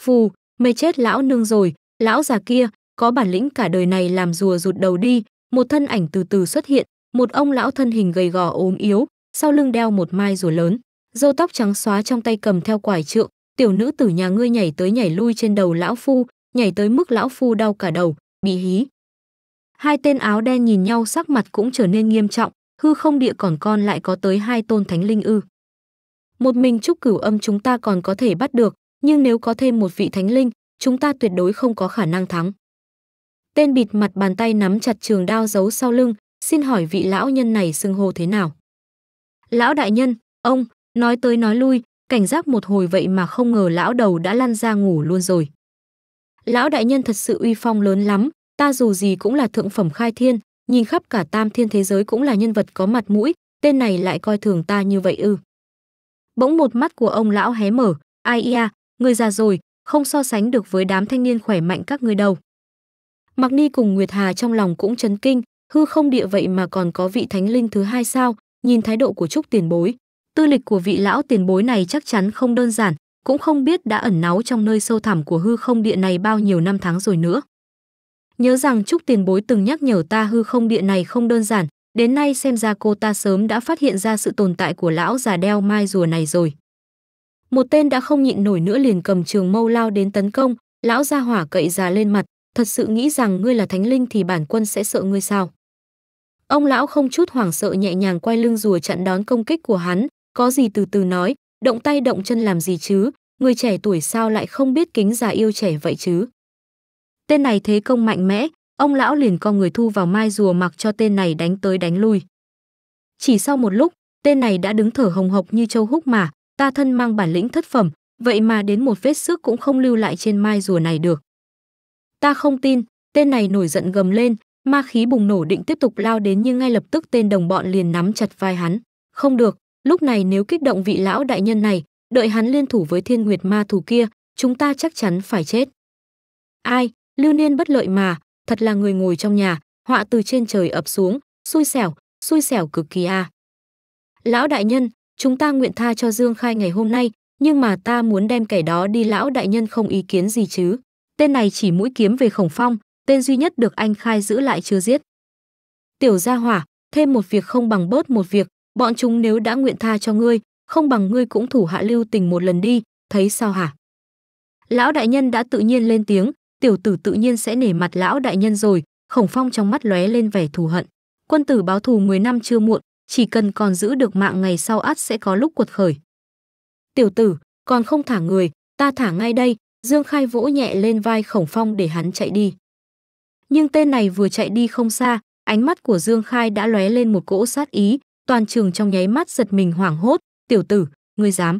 Phù, mê chết lão nương rồi, lão già kia, có bản lĩnh cả đời này làm rùa rụt đầu đi, một thân ảnh từ từ xuất hiện, một ông lão thân hình gầy gò ốm yếu, sau lưng đeo một mai rùa lớn, râu tóc trắng xóa trong tay cầm theo quải trượng, tiểu nữ tử nhà ngươi nhảy tới nhảy lui trên đầu lão phu, nhảy tới mức lão phu đau cả đầu, bị hí. Hai tên áo đen nhìn nhau sắc mặt cũng trở nên nghiêm trọng, hư không địa còn con lại có tới hai tôn thánh linh ư. Một mình trúc cửu âm chúng ta còn có thể bắt được, nhưng nếu có thêm một vị thánh linh, chúng ta tuyệt đối không có khả năng thắng. Tên bịt mặt bàn tay nắm chặt trường đao giấu sau lưng, xin hỏi vị lão nhân này xưng hô thế nào? Lão đại nhân, ông, nói tới nói lui, cảnh giác một hồi vậy mà không ngờ lão đầu đã lăn ra ngủ luôn rồi. Lão đại nhân thật sự uy phong lớn lắm, ta dù gì cũng là thượng phẩm khai thiên, nhìn khắp cả tam thiên thế giới cũng là nhân vật có mặt mũi, tên này lại coi thường ta như vậy ư. Bỗng một mắt của ông lão hé mở, ai ia, người già rồi, không so sánh được với đám thanh niên khỏe mạnh các ngươi đâu. mặc Ni cùng Nguyệt Hà trong lòng cũng chấn kinh, hư không địa vậy mà còn có vị thánh linh thứ hai sao, nhìn thái độ của Trúc tiền bối, tư lịch của vị lão tiền bối này chắc chắn không đơn giản, cũng không biết đã ẩn náu trong nơi sâu thẳm của hư không địa này bao nhiêu năm tháng rồi nữa. Nhớ rằng Trúc tiền bối từng nhắc nhở ta hư không địa này không đơn giản, đến nay xem ra cô ta sớm đã phát hiện ra sự tồn tại của lão già đeo mai rùa này rồi. Một tên đã không nhịn nổi nữa liền cầm trường mâu lao đến tấn công, lão gia hỏa cậy già lên mặt, thật sự nghĩ rằng ngươi là thánh linh thì bản quân sẽ sợ ngươi sao. Ông lão không chút hoảng sợ nhẹ nhàng quay lưng rùa chặn đón công kích của hắn, có gì từ từ nói, động tay động chân làm gì chứ, người trẻ tuổi sao lại không biết kính già yêu trẻ vậy chứ. Tên này thế công mạnh mẽ, ông lão liền co người thu vào mai rùa mặc cho tên này đánh tới đánh lui. Chỉ sau một lúc, tên này đã đứng thở hồng hộc như châu húc mà, ta thân mang bản lĩnh thất phẩm, vậy mà đến một vết sức cũng không lưu lại trên mai rùa này được. Ta không tin, tên này nổi giận gầm lên, ma khí bùng nổ định tiếp tục lao đến nhưng ngay lập tức tên đồng bọn liền nắm chặt vai hắn. Không được, lúc này nếu kích động vị lão đại nhân này đợi hắn liên thủ với thiên nguyệt ma thủ kia chúng ta chắc chắn phải chết ai lưu niên bất lợi mà thật là người ngồi trong nhà họa từ trên trời ập xuống xui xẻo xui xẻo cực kỳ à. lão đại nhân chúng ta nguyện tha cho dương khai ngày hôm nay nhưng mà ta muốn đem kẻ đó đi lão đại nhân không ý kiến gì chứ tên này chỉ mũi kiếm về khổng phong tên duy nhất được anh khai giữ lại chưa giết tiểu gia hỏa thêm một việc không bằng bớt một việc bọn chúng nếu đã nguyện tha cho ngươi, không bằng ngươi cũng thủ hạ lưu tình một lần đi, thấy sao hả? Lão đại nhân đã tự nhiên lên tiếng, tiểu tử tự nhiên sẽ nể mặt lão đại nhân rồi, khổng phong trong mắt lóe lên vẻ thù hận. Quân tử báo thù 10 năm chưa muộn, chỉ cần còn giữ được mạng ngày sau ắt sẽ có lúc cuột khởi. Tiểu tử, còn không thả người, ta thả ngay đây, Dương Khai vỗ nhẹ lên vai khổng phong để hắn chạy đi. Nhưng tên này vừa chạy đi không xa, ánh mắt của Dương Khai đã lóe lên một cỗ sát ý, toàn trường trong nháy mắt giật mình hoảng hốt, "Tiểu tử, ngươi dám?"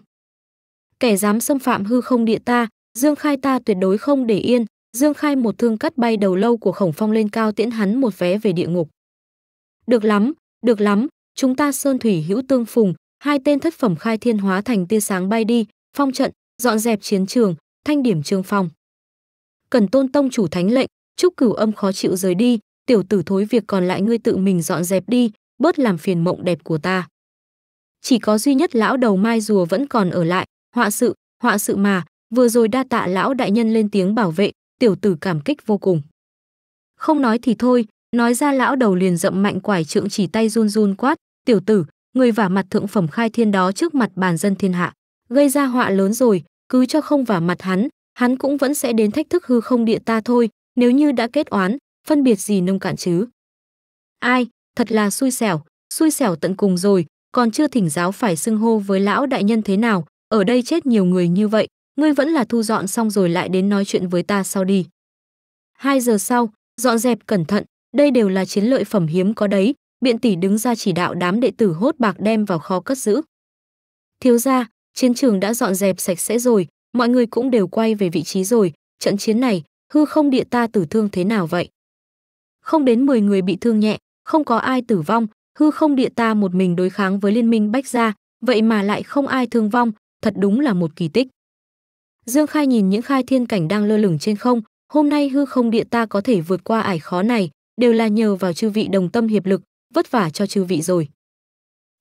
Kẻ dám xâm phạm hư không địa ta, Dương Khai ta tuyệt đối không để yên, Dương Khai một thương cắt bay đầu lâu của Khổng Phong lên cao tiễn hắn một vé về địa ngục. Được lắm, được lắm, chúng ta sơn thủy hữu tương phùng, hai tên thất phẩm khai thiên hóa thành tia sáng bay đi, phong trận, dọn dẹp chiến trường, thanh điểm trường phong. Cần tôn tông chủ thánh lệnh, chúc cửu âm khó chịu rời đi, tiểu tử thối việc còn lại ngươi tự mình dọn dẹp đi, bớt làm phiền mộng đẹp của ta. Chỉ có duy nhất lão đầu mai rùa vẫn còn ở lại, họa sự, họa sự mà, vừa rồi đa tạ lão đại nhân lên tiếng bảo vệ, tiểu tử cảm kích vô cùng. Không nói thì thôi, nói ra lão đầu liền dậm mạnh quải trượng chỉ tay run run quát, tiểu tử, người vả mặt thượng phẩm khai thiên đó trước mặt bàn dân thiên hạ, gây ra họa lớn rồi, cứ cho không vả mặt hắn, hắn cũng vẫn sẽ đến thách thức hư không địa ta thôi, nếu như đã kết oán, phân biệt gì nông cạn chứ. Ai, thật là xui xẻo, xui xẻo tận cùng rồi, còn chưa thỉnh giáo phải xưng hô với lão đại nhân thế nào, ở đây chết nhiều người như vậy, ngươi vẫn là thu dọn xong rồi lại đến nói chuyện với ta sau đi. Hai giờ sau, dọn dẹp cẩn thận, đây đều là chiến lợi phẩm hiếm có đấy, biện tỷ đứng ra chỉ đạo đám đệ tử hốt bạc đem vào kho cất giữ. Thiếu ra, chiến trường đã dọn dẹp sạch sẽ rồi, mọi người cũng đều quay về vị trí rồi, trận chiến này, hư không địa ta tử thương thế nào vậy? Không đến 10 người bị thương nhẹ, không có ai tử vong, hư không địa ta một mình đối kháng với liên minh Bách Gia, vậy mà lại không ai thương vong, thật đúng là một kỳ tích. Dương Khai nhìn những khai thiên cảnh đang lơ lửng trên không, hôm nay hư không địa ta có thể vượt qua ải khó này, đều là nhờ vào chư vị đồng tâm hiệp lực, vất vả cho chư vị rồi.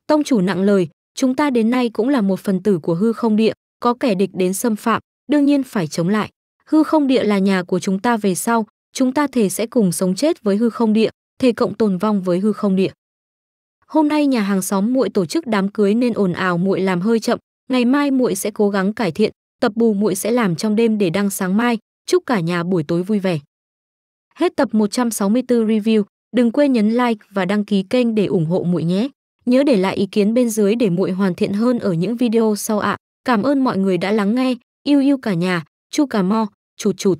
Tông chủ nặng lời, chúng ta đến nay cũng là một phần tử của hư không địa, có kẻ địch đến xâm phạm, đương nhiên phải chống lại. Hư không địa là nhà của chúng ta về sau, chúng ta thể sẽ cùng sống chết với hư không địa, thể cộng tồn vong với hư không địa. Hôm nay nhà hàng xóm muội tổ chức đám cưới nên ồn ào muội làm hơi chậm, ngày mai muội sẽ cố gắng cải thiện, tập bù muội sẽ làm trong đêm để đăng sáng mai, chúc cả nhà buổi tối vui vẻ. Hết tập 164 review, đừng quên nhấn like và đăng ký kênh để ủng hộ muội nhé. Nhớ để lại ý kiến bên dưới để muội hoàn thiện hơn ở những video sau ạ. À. Cảm ơn mọi người đã lắng nghe, yêu yêu cả nhà, chu cà mo, chụt chụt.